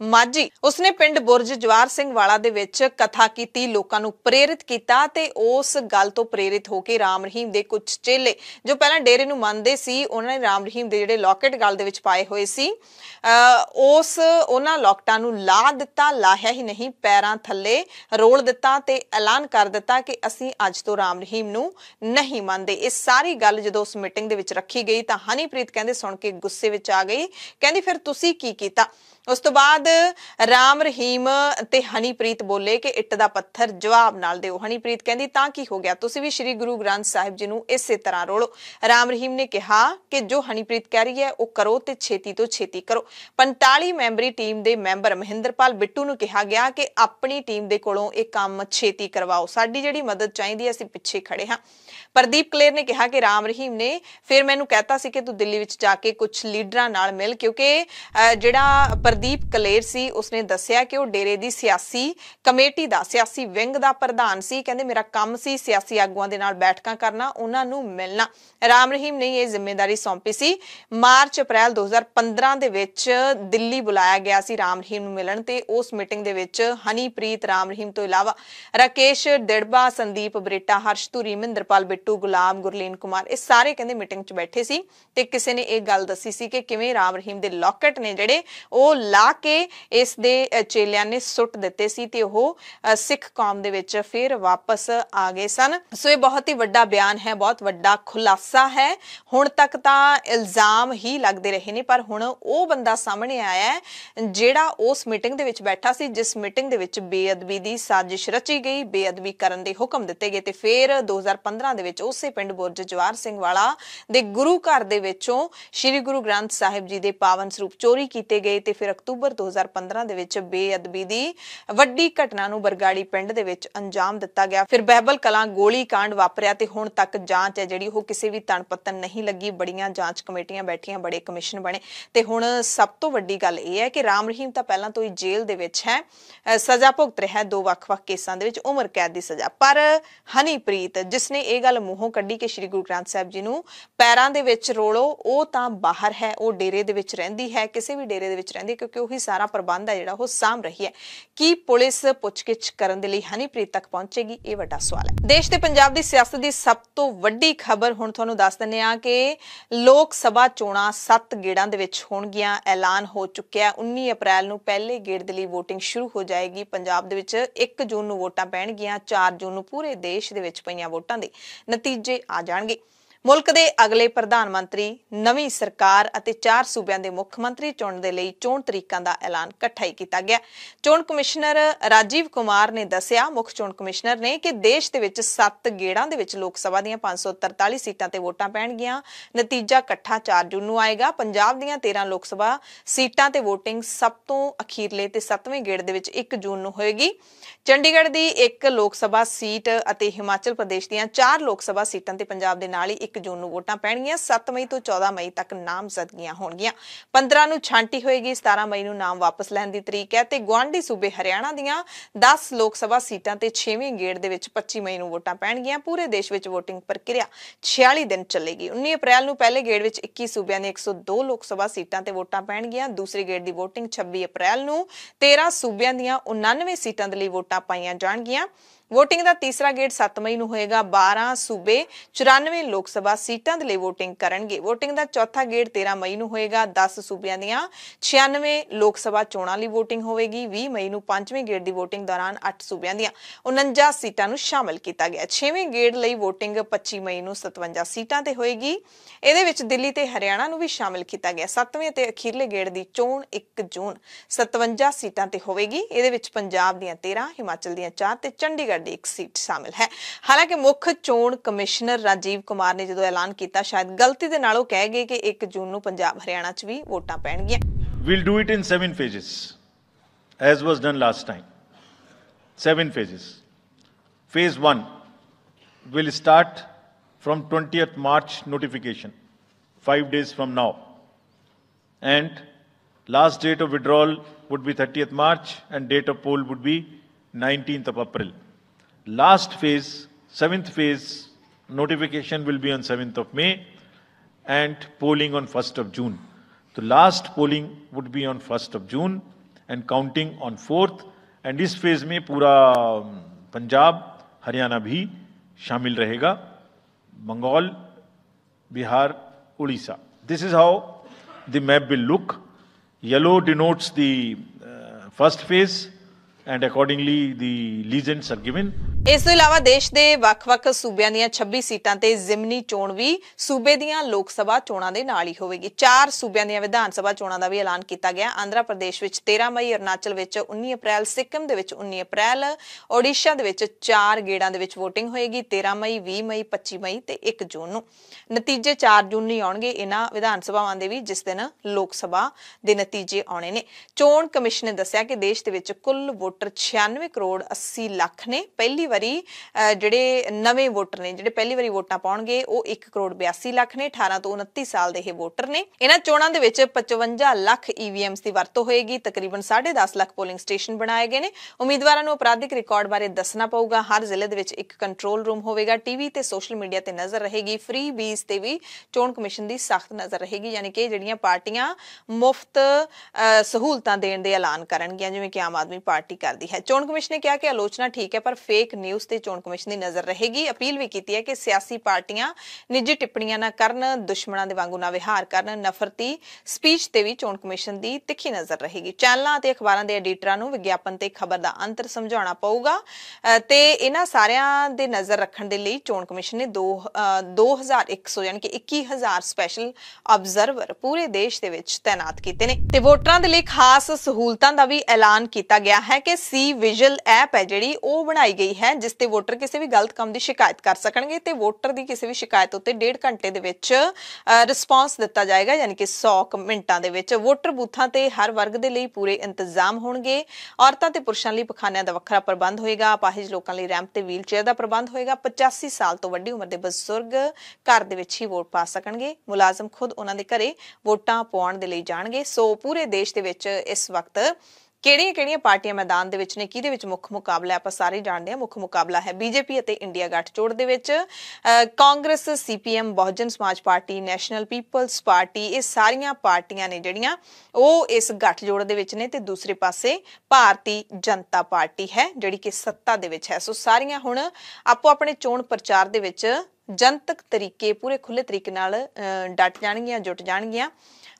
ਮਾਜੀ ਉਸਨੇ ਪਿੰਡ ਬੁਰਜ ਜਵਾਰ ਸਿੰਘ ਵਾਲਾ ਦੇ ਵਿੱਚ ਕਥਾ ਕੀਤੀ ਲੋਕਾਂ ਨੂੰ ਪ੍ਰੇਰਿਤ ਕੀਤਾ ਤੇ ਉਸ ਗੱਲ ਤੋਂ ਪ੍ਰੇਰਿਤ ਹੋ ਕੇ ਰਾਮ ਰਹੀਮ ਦੇ ਕੁਝ ਚੇਲੇ ਜੋ ਪਹਿਲਾਂ ਡੇਰੇ ਨੂੰ ਮੰਨਦੇ ਸੀ ਉਹਨਾਂ ਨੇ ਰਾਮ ਰਹੀਮ ਦੇ ਜਿਹੜੇ ਲੌਕਟ ਗੱਲ ਦੇ ਵਿੱਚ ਪਾਏ ਹੋਏ ਸੀ ਉਸ ਉਹਨਾਂ ਲੌਕਟਾਂ ਨੂੰ ਲਾ ਦਿੱਤਾ ਲਾਹਿਆ ਹੀ ਨਹੀਂ ਪੈਰਾਂ ਥੱਲੇ ਰੋਲ ਦਿੱਤਾ ਤੇ ਐਲਾਨ ਕਰ ਦਿੱਤਾ ਕਿ ਅਸੀਂ ਅੱਜ ਤੋਂ ਰਾਮ ਰਹੀਮ ਰਹੀਮ ਨੂੰ ਨਹੀਂ ਮੰਨਦੇ ਇਹ ਸਾਰੀ ਗੱਲ ਜਦੋਂ ਉਸ ਮੀਟਿੰਗ ਦੇ ਵਿੱਚ ਰੱਖੀ ਗਈ ਤਾਂ ਹਨੀਪ੍ਰੀਤ ਕਹਿੰਦੇ ਸੁਣ ਕੇ ਗੁੱਸੇ ਵਿੱਚ ਆ ਗਈ ਕਹਿੰਦੀ ਫਿਰ ਤੁਸੀਂ ਕੀ ਕੀਤਾ ਉਸ ਤੋਂ ਬਾਅਦ ਰਾਮ ਰਹੀਮ ਤੇ ਹਨੀਪ੍ਰੀਤ ਬੋਲੇ ਕਿ ਇੱਟ ਦਾ ਪੱਥਰ ਜਵਾਬ ਨਾਲ ਦਿਓ ਹਨੀਪ੍ਰੀਤ ਕਹਿੰਦੀ ਤਾਂ ਕੀ ਹੋ ਗਿਆ ਤੁਸੀਂ ਵੀ ਸ੍ਰੀ ਗੁਰੂ ਗ੍ਰੰਥ ਸਾਹਿਬ ਜੀ ਨੂੰ ਇਸੇ ਤਰ੍ਹਾਂ ਰੋਲੋ ਰਾਮ ਰਹੀਮ ਨੇ ਕਿਹਾ ਕਿ ਜੋ ਹਨੀਪ੍ਰੀਤ ਕਹਿ ਰਹੀ ਹੈ ਉਹ ਕਰੋ ਤੇ ਛੇਤੀ ਤੋਂ ਛੇਤੀ ਕਰੋ 45 ਮੈਂਬਰੀ ਟੀਮ ਦੇ ਮੈਂਬਰ ਮਹਿੰਦਰਪਾਲ ਬਿੱਟੂ ਨੂੰ ਕਿਹਾ ਗਿਆ ਕਿ ਆਪਣੀ ਟੀਮ ਦੇ ਕੋਲੋਂ ਇਹ ਕੰਮ ਛੇਤੀ ਕਰਵਾਓ ਸਾਡੀ ਜਿਹੜੀ ਮਦਦ ਚਾਹੀਦੀ ਹੈ ਅਸੀਂ ਪਿੱਛੇ ਖੜੇ ਹਾਂ ਪ੍ਰਦੀਪ ਕਲੇਰ ਨੇ ਕਿਹਾ ਕਿ ਰਾਮ ਰਹੀਮ ਨੇ ਫਿਰ ਮੈਨੂੰ ਕਹਿਤਾ ਸੀ ਕਿ ਤੂੰ ਦਿੱਲੀ ਵਿੱਚ ਜਾ ਕੇ ਕੁਝ ਲੀਡਰਾਂ ਨਾਲ ਮਿਲ ਕਿਉਂਕਿ ਜਿਹੜਾ ਪ੍ਰਦੀਪ ਕਲੇਰ ਸੀ ਉਸਨੇ ਦੱਸਿਆ ਕਿ ਉਹ ਡੇਰੇ ਦੀ ਸਿਆਸੀ ਕਮੇਟੀ ਦਾ ਸਿਆਸੀ ਵਿੰਗ ਦਾ ਪ੍ਰਧਾਨ ਸੀ ਕਹਿੰਦੇ ਮੇਰਾ ਕੰਮ ਸੀ ਸਿਆਸੀ ਆਗੂਆਂ ਦੇ ਨਾਲ ਬੈਠਕਾਂ ਕਰਨਾ ਉਹਨਾਂ ਨੂੰ ਮਿਲਣਾ ਰਾਮ ਰਹੀਮ ਨੇ ਇਹ ਜ਼ਿੰਮੇਵਾਰੀ ਸੌਂਪੀ ਸੀ ਮਾਰਚ ਅਪ੍ਰੈਲ 2015 ਦੇ ਵਿੱਚ ਦਿੱਲੀ ਬੁਲਾਇਆ ਗਿਆ ਸੀ ਰਾਮ ਰਹੀਮ ਨੂੰ ਮਿਲਣ ਤੇ ਉਸ ਮੀਟਿੰਗ ਦੇ ਵਿੱਚ ਹਨੀਪ੍ਰੀਤ ਰਾਮ ਰਹੀਮ ਤੋਂ ਇਲਾਵਾ ਰਕੇਸ਼ ਦਿੜਬਾ ਸੰਦੀਪ ਬਰੇਟਾ ਹਰਸ਼ਤੂਰੀ ਮਿੰਦਰਪਾਲ ਬਿੱਟੂ ਗੁਲਾਮ ਗੁਰਲੀਨ ਕੁਮਾਰ ਇਹ ਸਾਰੇ ਕਹਿੰਦੇ ਮੀਟਿੰਗ 'ਚ ਬੈਠੇ ਸੀ ਤੇ ਕਿਸੇ ਨੇ ਇਹ ਗੱਲ ਦੱਸੀ ਸੀ ਕਿ ਕਿਵੇਂ ਰਾਮ ਰਹੀਮ ਦੇ ਲੌਕਟ ਨੇ ਜਿਹੜੇ ਉਹ ਲਾ ਕੇ ਇਸ ਦੇ ਚੇਲਿਆਂ ਨੇ ਸੁੱਟ ਦਿੱਤੇ ਸੀ ਤੇ ਉਹ ਸਿੱਖ ਕੌਮ ਦੇ ਵਿੱਚ ਫਿਰ ਵਾਪਸ ਆ ਗਏ ਸਨ ਸੋ ਇਹ ਬਹੁਤ ਹੀ ਵੱਡਾ ਬਿਆਨ ਹੈ ਬਹੁਤ ਵੱਡਾ ਖੁਲਾਸਾ ਹੈ ਹੁਣ ਤੱਕ ਤਾਂ ਇਲਜ਼ਾਮ ਹੀ ਲੱਗਦੇ ਰਹੇ ਨੇ ਪਰ ਹੁਣ ਉਹ ਬੰਦਾ ਸਾਹਮਣੇ ਆਇਆ ਹੈ ਜਿਹੜਾ ਉਸ ਮੀਟਿੰਗ ਦੇ ਵਿੱਚ ਬੈਠਾ ਸੀ ਜਿਸ ਮੀਟਿੰਗ ਦੇ ਵਿੱਚ ਬੇਅਦਬੀ ਦੀ ਸਾਜ਼ਿਸ਼ ਰਚੀ ਗਈ ਬੇਅਦਬੀ ਕਰਨ ਦੇ ਹੁਕਮ ਦਿੱਤੇ ਗਏ ਤੇ ਫਿਰ 2015 ਦੇ ਵਿੱਚ ਉਸੇ ਪਿੰਡ ਬੁਰਜ ਜਵਾਰ ਸਿੰਘ ਵਾਲਾ ਦੇ ਗੁਰੂ ਘਰ ਦੇ ਵਿੱਚੋਂ ਸ੍ਰੀ ਗੁਰੂ ਗ੍ਰੰਥ ਸਾਹਿਬ ਜੀ ਦੇ ਪਾਵਨ ਸਰੂਪ ਚੋਰੀ ਕੀਤੇ ਗਏ ਤੇ ਫਿਰ ਅਕਤੂਬਰ 2015 ਦੇ ਵਿੱਚ ਬੇਅਦਬੀ ਦੀ ਵੱਡੀ ਘਟਨਾ ਨੂੰ ਬਰਗਾੜੀ ਪਿੰਡ ਦੇ ਵਿੱਚ ਅੰਜਾਮ ਦਿੱਤਾ ਗਿਆ ਫਿਰ ਬਹਿਬਲ ਕਲਾਂ ਗੋਲੀ ਕਾਂਡ ਵਾਪਰਿਆ ਤੇ ਹੁਣ ਤੱਕ ਜਾਂਚ ਹੈ ਜਿਹੜੀ ਉਹ ਕਿਸੇ ਵੀ ਤਣਪਤਨ ਨਹੀਂ ਲੱਗੀ ਬੜੀਆਂ ਜਾਂਚ ਕਮੇਟੀਆਂ ਬੈਠੀਆਂ ਬੜੇ ਕਮਿਸ਼ਨ ਬਣੇ ਤੇ ਹੁਣ ਸਭ ਤੋਂ ਵੱਡੀ ਗੱਲ ਇਹ ਹੈ ਕਿ ਰਾਮ ਰਹੀਮ ਤਾਂ ਪਹਿਲਾਂ ਤੋਂ ਹੀ ਜੇਲ੍ਹ ਦੇ ਵਿੱਚ ਹੈ ਸਜ਼ਾ ਭੁਗਤ ਰਿਹਾ ਹੈ ਦੋ ਵੱਖ-ਵੱਖ ਕੇਸਾਂ ਦੇ ਵਿੱਚ ਉਮਰ ਕੈਦ ਦੀ ਸਜ਼ਾ ਪਰ ਹਨੀਪ੍ਰੀਤ ਜਿਸ ਨੇ ਇਹ ਗੱਲ ਮੂੰਹੋਂ ਕੱਢੀ ਕਿ ਸ੍ਰੀ ਗੁਰੂ ਗ੍ਰੰਥ ਸਾਹਿਬ ਜੀ ਨੂੰ ਪੈਰਾਂ ਦੇ ਵਿੱਚ ਰੋਲੋ ਉਹ ਤਾਂ ਬਾਹਰ ਹੈ ਉਹ ਡੇਰੇ ਦੇ ਵਿੱਚ ਰਹਿੰਦੀ ਹੈ ਕਿਸੇ ਵੀ ਡੇਰੇ ਦੇ ਵਿੱਚ ਰਹਿੰਦੀ ਕਿਉਂਕਿ ਉਹੀ ਸਾਰਾ ਪ੍ਰਬੰਧ ਹੈ ਜਿਹੜਾ ਉਹ ਸਾਮ ਰਹੀ ਹੈ ਕੀ ਪੁਲਿਸ ਪੁੱਛਗਿੱਛ ਕਰਨ ਦੇ ਲਈ ਹਨੀਪ੍ਰੀਤ ਤੱਕ ਪਹੁੰਚੇਗੀ ਇਹ ਵੱਡਾ ਸਵਾਲ ਹੈ ਦੇਸ਼ ਤੇ ਪੰਜਾਬ ਦੀ ਸਿਆਸਤ ਦੀ ਸਭ ਤੋਂ ਵੱਡੀ ਖਬਰ ਹੁਣ ਤੁਹਾਨੂੰ ਦੱਸ ਦਿੰਨੇ ਆ ਕਿ ਲੋਕ ਸਭਾ ਚੋਣਾਂ ਸੱਤ ਗੇੜਾਂ ਦੇ ਵਿੱਚ ਹੋਣਗੀਆਂ ਐਲਾਨ ਹੋ ਚੁੱਕਿਆ 19 ਅਪ੍ਰੈਲ ਨੂੰ ਪਹਿਲੇ ਗੇੜ ਦੇ ਲਈ VOTING ਸ਼ੁਰੂ ਹੋ ਜਾਏਗੀ ਪੰਜਾਬ ਦੇ ਵਿੱਚ 1 ਜੂਨ ਨੂੰ ਵੋਟਾਂ ਪੈਣਗੀਆਂ 4 ਜੂਨ ਨੂੰ ਪੂਰੇ ਦੇਸ਼ ਦੇ ਵਿੱਚ ਪਈਆਂ ਵੋਟਾਂ ਦੇ ਨਤੀਜੇ ਆ ਜਾਣਗੇ ਮੁਲਕ ਦੇ ਅਗਲੇ ਪ੍ਰਧਾਨ ਮੰਤਰੀ ਨਵੀਂ ਸਰਕਾਰ ਅਤੇ ਚਾਰ ਸੂਬਿਆਂ ਦੇ ਮੁੱਖ ਮੰਤਰੀ ਚੁਣਨ ਦੇ ਲਈ ਚੋਣ ਤਰੀਕਾਂ ਦਾ ਐਲਾਨ ਇਕੱਠਾ ਹੀ ਕੀਤਾ ਗਿਆ ਚੋਣ ਕਮਿਸ਼ਨਰ ਰਾਜੀਵ ਕੁਮਾਰ ਨੇ ਦੱਸਿਆ ਮੁੱਖ ਚੋਣ ਕਮਿਸ਼ਨਰ ਨੇ ਕਿ ਦੇਸ਼ ਦੇ ਵਿੱਚ 7 ਗੇੜਾਂ ਦੇ ਵਿੱਚ ਲੋਕ ਸਭਾ ਦੀਆਂ 543 ਸੀਟਾਂ ਤੇ ਵੋਟਾਂ ਪੈਣਗੀਆਂ ਨਤੀਜਾ ਇਕੱਠਾ 4 ਜੂਨ ਨੂੰ ਆਏਗਾ ਪੰਜਾਬ ਦੀਆਂ 13 ਲੋਕ ਸਭਾ ਸੀਟਾਂ ਤੇ VOTING ਸਭ ਤੋਂ ਅਖੀਰਲੇ ਤੇ 7ਵੇਂ ਗੇੜ ਦੇ ਵਿੱਚ 1 ਜੂਨ ਨੂੰ ਹੋਏਗੀ ਚੰਡੀਗੜ੍ਹ ਦੀ ਇੱਕ ਲੋਕ ਸਭਾ ਸੀਟ ਅਤੇ ਹਿਮਾਚਲ ਪ੍ਰਦੇਸ਼ ਦੀਆਂ 4 ਲੋਕ ਸਭਾ ਸੀਟਾਂ ਤੇ ਪੰਜਾਬ ਦੇ ਨਾਲ ਹੀ 1 ਜੂਨ ਨੂੰ ਵੋਟਾਂ ਪੈਣਗੀਆਂ 7 ਮਈ ਤੋਂ 14 ਮਈ ਤੱਕ ਨਾਮਜ਼ਦਗੀਆਂ ਹੋਣਗੀਆਂ 15 ਨੂੰ ਛਾਂਟੀ ਹੋਏਗੀ 17 ਮਈ ਨੂੰ ਨਾਮ ਵਾਪਸ ਲੈਣ ਦੀ ਤਰੀਕ ਹੈ ਤੇ ਗੁਆਂਢੀ ਸੂਬੇ ਹਰਿਆਣਾ ਦੀਆਂ 10 ਲੋਕ ਸਭਾ ਸੀਟਾਂ ਤੇ 6ਵੇਂ ਗੇੜ ਦੇ ਵਿੱਚ 25 ਮਈ ਨੂੰ ਵੋਟਾਂ ਪੈਣਗੀਆਂ ਪੂਰੇ ਦੇਸ਼ ਵਿੱਚ VOTING ਪ੍ਰਕਿਰਿਆ 46 ਦਿਨ ਚੱਲੇਗੀ 19 ਅਪ੍ਰੈਲ ਨੂੰ ਪਹਿਲੇ ਗੇੜ ਵਿੱਚ 21 ਸੂਬਿਆਂ ਦੇ 102 ਲੋਕ ਸਭਾ ਸੀਟਾਂ ਤੇ ਵੋਟਾਂ ਪੈਣਗੀਆਂ ਦੂਸਰੇ ਗੇੜ ਦੀ VOTING 26 ਅਪ੍ਰੈਲ ਨੂੰ 13 ਸੂਬਿਆਂ ਦੀਆਂ 99 ਸੀਟਾਂ ਦੇ ਲਈ ਵੋਟਾਂ ਪਾਈਆਂ ਜਾਣਗੀਆਂ ਵੋਟਿੰਗ ਦਾ ਤੀਸਰਾ ਗੇੜ 7 ਮਈ ਨੂੰ ਹੋਏਗਾ 12 ਸੂਬੇ 94 ਲੋਕ ਸਭਾ ਸੀਟਾਂ ਦੇ ਲਈ ਵੋਟਿੰਗ ਕਰਨਗੇ ਵੋਟਿੰਗ ਦਾ ਚੌਥਾ ਗੇੜ 13 ਮਈ ਨੂੰ ਹੋਏਗਾ 10 ਸੂਬਿਆਂ ਦੀਆਂ 96 ਲੋਕ ਸਭਾ ਚੋਣਾਂ ਲਈ ਵੋਟਿੰਗ ਹੋਵੇਗੀ 20 ਮਈ ਨੂੰ ਪੰਜਵੇਂ ਗੇੜ ਦੀ ਵੋਟਿੰਗ ਦੌਰਾਨ 8 ਸੂਬਿਆਂ ਦੀਆਂ 49 ਸੀਟਾਂ ਨੂੰ ਸ਼ਾਮਲ ਕੀਤਾ ਗਿਆ 6ਵੇਂ ਗੇੜ ਲਈ ਵੋਟਿੰਗ 25 ਮਈ ਨੂੰ 57 ਸੀਟਾਂ ਤੇ ਹੋਏਗੀ ਇਹਦੇ ਵਿੱਚ ਦਿੱਲੀ ਤੇ ਹਰਿਆਣਾ ਨੂੰ ਵੀ ਸ਼ਾਮਲ ਕੀਤਾ ਗਿਆ 7ਵੇਂ ਤੇ ਅਖੀਰਲੇ ਗੇੜ ਦੀ ਚੋਣ 1 ਜੂਨ 57 ਸੀਟਾਂ ਤੇ ਹੋਵੇਗੀ ਇਹਦੇ ਵਿੱਚ ਪੰਜਾਬ ਦੀਆਂ 13 ਹਿਮਾਚਲ ਦੀਆਂ 4 ਤੇ ਚੰਡੀਗੜ੍ਹ ਸਾਡੀ ਇੱਕ ਸੀਟ ਸ਼ਾਮਿਲ ਹੈ ਹਾਲਾਂਕਿ ਮੁੱਖ ਚੋਣ ਕਮਿਸ਼ਨਰ ਰਾਜੀਵ ਕੁਮਾਰ ਨੇ ਜਦੋਂ ਐਲਾਨ ਕੀਤਾ ਸ਼ਾਇਦ ਗਲਤੀ ਦੇ ਨਾਲ ਉਹ ਕਹਿ ਗਏ ਕਿ 1 ਜੂਨ ਨੂੰ ਪੰਜਾਬ ਹਰਿਆਣਾ 'ਚ ਵੀ ਵੋਟਾਂ ਪੈਣਗੀਆਂ we'll do it in 7 phases as was done last time 7 phases phase 1 will start from 20th march notification 5 days from now and last date of withdrawal would be 30th March and date of poll would be 19th of April. last phase, seventh phase notification will be on 7th of May and polling on 1st of June. The last polling would be on 1st of June and counting on 4th and this phase may pura um, Punjab, Haryana bhi shamil rahega, Bengal, Bihar, Odisha. This is how the map will look. Yellow denotes the uh, first phase and accordingly the legends are given. ਇਸ ਤੋਂ ਇਲਾਵਾ ਦੇਸ਼ ਦੇ ਵੱਖ-ਵੱਖ ਸੂਬਿਆਂ ਦੀਆਂ 26 ਸੀਟਾਂ ਤੇ ਜ਼ਿਮਨੀ ਚੋਣ ਵੀ ਸੂਬੇ ਦੀਆਂ ਲੋਕ ਸਭਾ ਚੋਣਾਂ ਦੇ ਨਾਲ ਹੀ ਹੋਵੇਗੀ ਚਾਰ ਸੂਬਿਆਂ ਦੀਆਂ ਵਿਧਾਨ ਸਭਾ ਚੋਣਾਂ ਦਾ ਵੀ ਐਲਾਨ ਕੀਤਾ ਗਿਆ ਆਂਧਰਾ ਪ੍ਰਦੇਸ਼ ਵਿੱਚ 13 ਮਈ ਅਰਨਾਚਲ ਵਿੱਚ 19 ਅਪ੍ਰੈਲ ਸਿੱਕਮ ਦੇ ਵਿੱਚ 19 ਅਪ੍ਰੈਲ ਓਡੀਸ਼ਾ ਦੇ ਵਿੱਚ ਚਾਰ ਗੇੜਾਂ ਦੇ ਵਿੱਚ VOTING ਹੋਏਗੀ 13 ਮਈ 20 ਮਈ 25 ਮਈ ਤੇ 1 ਜੂਨ ਨੂੰ ਨਤੀਜੇ 4 ਜੂਨ ਨੂੰ ਆਉਣਗੇ ਇਹਨਾਂ ਵਿਧਾਨ ਸਭਾਵਾਂ ਦੇ ਵੀ ਜਿਸ ਦਿਨ ਲੋਕ ਸਭਾ ਦੇ ਨਤੀਜੇ ਆਉਣੇ ਨੇ ਚੋਣ ਕਮਿਸ਼ਨ ਨੇ ਦੱਸਿਆ ਕਿ ਦੇਸ਼ ਦੇ ਵਿੱਚ ਕੁੱਲ ਵੋਟਰ 96 ਕਰੋੜ 80 ਲੱਖ ਨੇ ਪਹਿਲੀ ਵਾਰੀ ਜਿਹੜੇ ਨਵੇਂ ਵੋਟਰ ਨੇ ਜਿਹੜੇ ਪਹਿਲੀ ਵਾਰੀ ਵੋਟਾਂ ਪਾਉਣਗੇ ਉਹ 1 ਕਰੋੜ 82 ਲੱਖ ਨੇ 18 ਤੋਂ 29 ਸਾਲ ਦੇ ਇਹ ਵੋਟਰ ਨੇ ਇਹਨਾਂ ਚੋਣਾਂ ਦੇ ਵਿੱਚ 55 ਲੱਖ ਈਵੀਐਮਸ e ਦੀ ਵਰਤੋਂ ਹੋਏਗੀ ਤਕਰੀਬਨ 10.5 ਲੱਖ ਪੋਲਿੰਗ ਸਟੇਸ਼ਨ ਬਣਾਏ ਗਏ ਨੇ ਉਮੀਦਵਾਰਾਂ ਨੂੰ ਅਪਰਾਧਿਕ ਰਿਕਾਰਡ ਬਾਰੇ ਦੱਸਣਾ ਪਊਗਾ ਹਰ ਜ਼ਿਲ੍ਹੇ ਦੇ ਵਿੱਚ ਇੱਕ ਕੰਟਰੋਲ ਰੂਮ ਹੋਵੇਗਾ ਟੀਵੀ ਤੇ ਸੋਸ਼ਲ ਮੀਡੀਆ ਤੇ ਨਜ਼ਰ ਰਹੇਗੀ ਫ੍ਰੀ ਬੀਸ ਤੇ ਵੀ ਚੋਣ ਕਮਿਸ਼ਨ ਦੀ ਸਖਤ ਨਜ਼ਰ ਰਹੇਗੀ ਯਾਨੀ ਕਿ ਜਿਹੜੀਆਂ ਪਾਰਟੀਆਂ ਮੁਫਤ ਸਹੂਲਤਾਂ ਦੇਣ ਦੇ ਐਲਾਨ ਕਰਨਗੀਆਂ ਜਿਵੇਂ ਕਿ ਆਮ ਆਦਮੀ ਪਾਰਟੀ ਕਰਦੀ ਹੈ ਚੋਣ ਕਮਿਸ਼ਨ ਨੇ ਕਿਹਾ ਕਿ ਆਲੋਚਨਾ ਠੀਕ ਹੈ ਪਰ ਫੇਕ ਨਿਊਜ਼ ਤੇ ਚੋਣ ਕਮਿਸ਼ਨ ਦੀ ਨਜ਼ਰ ਰਹੇਗੀ ਅਪੀਲ ਵੀ ਕੀਤੀ ਹੈ ਕਿ ਸਿਆਸੀ ਪਾਰਟੀਆਂ ਨਿੱਜੀ ਟਿੱਪਣੀਆਂ ਨਾ ਕਰਨ ਦੁਸ਼ਮਣਾਂ ਦੇ ਵਾਂਗੂ ਨਾ ਵਿਹਾਰ ਕਰਨ ਨਫ਼ਰਤੀ ਸਪੀਚ ਤੇ ਵੀ ਚੋਣ ਕਮਿਸ਼ਨ ਦੀ ਤਿੱਖੀ ਨਜ਼ਰ ਰਹੇਗੀ ਚੈਨਲਾਂ ਅਤੇ ਅਖਬਾਰਾਂ ਦੇ ਐਡੀਟਰਾਂ ਨੂੰ ਵਿਗਿਆਪਨ ਤੇ ਖਬਰ ਦਾ ਅੰਤਰ ਸਮਝਾਉਣਾ ਪਊਗਾ ਤੇ ਇਹਨਾਂ ਸਾਰਿਆਂ ਦੇ ਨਜ਼ਰ ਰੱਖਣ ਦੇ ਲਈ ਚੋਣ ਕਮਿਸ਼ਨ ਨੇ 2 2100 ਯਾਨੀ ਕਿ 21000 ਸਪੈਸ਼ਲ ਆਬਜ਼ਰਵਰ ਪੂਰੇ ਦੇਸ਼ ਦੇ ਵਿੱਚ ਤਾਇਨਾਤ ਕੀਤੇ ਨੇ ਤੇ ਵੋਟਰਾਂ ਦੇ ਲਈ ਖਾਸ ਸਹੂਲਤਾਂ ਦਾ ਵੀ ਐਲਾਨ ਕੀਤਾ ਗਿਆ ਹੈ ਕਿ ਸੀ ਵਿਜ਼ਲ ਐਪ ਹੈ ਜਿਹੜੀ ਉਹ ਬਣਾਈ ਗਈ ਹੈ ਹੈ ਜਿਸ ਤੇ ਵੋਟਰ ਕਿਸੇ ਵੀ ਗਲਤ ਕੰਮ ਦੀ ਸ਼ਿਕਾਇਤ ਕਰ ਸਕਣਗੇ ਤੇ ਵੋਟਰ ਦੀ ਕਿਸੇ ਵੀ ਸ਼ਿਕਾਇਤ ਉੱਤੇ 1.5 ਘੰਟੇ ਦੇ ਵਿੱਚ ਰਿਸਪਾਂਸ ਦਿੱਤਾ ਜਾਏਗਾ ਯਾਨੀ ਕਿ 100 ਮਿੰਟਾਂ ਦੇ ਵਿੱਚ ਵੋਟਰ ਬੂਥਾਂ ਤੇ ਹਰ ਵਰਗ ਦੇ ਲਈ ਪੂਰੇ ਇੰਤਜ਼ਾਮ ਹੋਣਗੇ ਔਰਤਾਂ ਤੇ ਪੁਰਸ਼ਾਂ ਲਈ ਪਖਾਨਿਆਂ ਦਾ ਵੱਖਰਾ ਪ੍ਰਬੰਧ ਹੋਏਗਾ ਅਪਾਹਜ ਲੋਕਾਂ ਲਈ ਰੈਂਪ ਤੇ ਵੀਲਚੇਅਰ ਦਾ ਪ੍ਰਬੰਧ ਹੋਏਗਾ 85 ਸਾਲ ਤੋਂ ਵੱਡੀ ਉਮਰ ਦੇ ਬਜ਼ੁਰਗ ਘਰ ਦੇ ਵਿੱਚ ਹੀ ਵੋਟ ਪਾ ਸਕਣਗੇ ਮੁਲਾਜ਼ਮ ਖੁਦ ਉਹਨਾਂ ਦੇ ਘਰੇ ਵੋਟਾਂ ਪਾਉਣ ਦੇ ਲਈ ਜਾਣਗੇ ਸੋ ਪੂਰੇ ਦੇਸ਼ ਦੇ ਵਿੱਚ ਇਸ ਵਕਤ ਕਿਹੜੀਆਂ-ਕਿਹੜੀਆਂ ਪਾਰਟੀਆਂ ਮੈਦਾਨ ਦੇ ਵਿੱਚ ਨੇ ਕਿਹਦੇ ਵਿੱਚ ਮੁੱਖ ਮੁਕਾਬਲਾ ਹੈ ਆਪਾਂ ਸਾਰੇ ਜਾਣਦੇ ਹਾਂ ਮੁੱਖ ਮੁਕਾਬਲਾ ਹੈ ਬੀਜੇਪੀ ਅਤੇ ਇੰਡੀਆ ਗੱਠਜੋੜ ਦੇ ਵਿੱਚ ਕਾਂਗਰਸ ਸੀਪੀਐਮ ਬਹੁਜਨ ਸਮਾਜ ਪਾਰਟੀ ਨੈਸ਼ਨਲ ਪੀਪਲਸ ਪਾਰਟੀ ਇਹ ਸਾਰੀਆਂ ਪਾਰਟੀਆਂ ਨੇ ਜਿਹੜੀਆਂ ਉਹ ਇਸ ਗੱਠਜੋੜ ਦੇ ਵਿੱਚ ਨੇ ਤੇ ਦੂਸਰੇ ਪਾਸੇ ਭਾਰਤੀ ਜਨਤਾ ਪਾਰਟੀ ਹੈ ਜਿਹੜੀ ਕਿ ਸੱਤਾ ਦੇ ਵਿੱਚ ਹੈ ਸੋ ਸਾਰੀਆਂ ਹੁਣ ਆਪੋ ਆਪਣੇ ਚੋਣ ਪ੍ਰਚਾਰ ਦੇ ਵਿੱਚ ਜਨਤਕ ਤਰੀਕੇ ਪੂਰੇ ਖੁੱਲੇ ਤਰੀਕੇ ਨਾਲ ਡਟ ਜਾਣਗੀਆਂ ਜੁਟ ਜਾਣਗੀਆਂ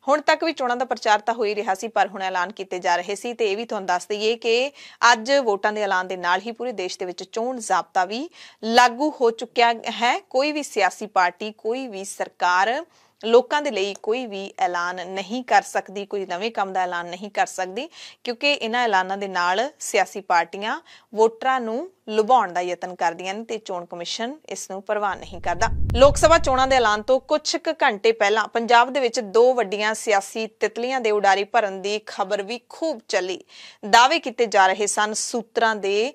ਹੁਣ ਤੱਕ ਵੀ ਚੋਣਾਂ ਦਾ ਪ੍ਰਚਾਰ ਤਾਂ ਹੋ ਹੀ ਰਿਹਾ ਸੀ ਪਰ ਹੁਣ ਐਲਾਨ ਕੀਤੇ ਜਾ ਰਹੇ ਸੀ ਤੇ ਇਹ ਵੀ ਤੁਹਾਨੂੰ ਦੱਸ ਦਈਏ ਕਿ ਅੱਜ ਵੋਟਾਂ ਦੇ ਐਲਾਨ ਦੇ ਨਾਲ ਹੀ ਪੂਰੇ ਦੇਸ਼ ਦੇ ਵਿੱਚ ਚੋਣ ਜ਼ਾਬਤਾ ਵੀ ਲਾਗੂ ਹੋ ਚੁੱਕਿਆ ਹੈ ਕੋਈ ਵੀ ਸਿਆਸੀ ਪਾਰਟੀ ਕੋਈ ਵੀ ਸਰਕਾਰ ਲੋਕਾਂ ਦੇ ਲਈ ਕੋਈ ਵੀ ਐਲਾਨ ਨਹੀਂ ਕਰ ਸਕਦੀ ਕੋਈ ਨਵੇਂ ਕੰਮ ਦਾ ਐਲਾਨ ਨਹੀਂ ਕਰ ਸਕਦੀ ਕਿਉਂਕਿ ਇਹਨਾਂ ਐਲਾਨਾਂ ਦੇ ਨਾਲ ਸਿਆਸੀ ਪਾਰਟੀਆਂ ਵੋਟਰਾਂ ਨੂੰ ਲੁਭਾਉਣ ਦਾ ਯਤਨ ਕਰਦੀਆਂ ਨੇ ਤੇ ਚੋਣ ਕਮਿਸ਼ਨ ਇਸ ਨੂੰ ਪ੍ਰਵਾਨ ਨਹੀਂ ਕਰਦਾ ਲੋਕ ਸਭਾ ਚੋਣਾਂ ਦੇ ਐਲਾਨ ਤੋਂ ਕੁਝ ਕੁ ਘੰਟੇ ਪਹਿਲਾਂ ਪੰਜਾਬ ਦੇ ਵਿੱਚ ਦੋ ਵੱਡੀਆਂ ਸਿਆਸੀ ਤਿਤਲੀਆਂ ਦੇ ਉਡਾਰੀ ਭਰਨ ਦੀ ਖਬਰ ਵੀ ਖੂਬ ਚੱਲੀ ਦਾਅਵੇ ਕੀਤੇ ਜਾ ਰਹੇ ਸਨ ਸੂਤਰਾਂ ਦੇ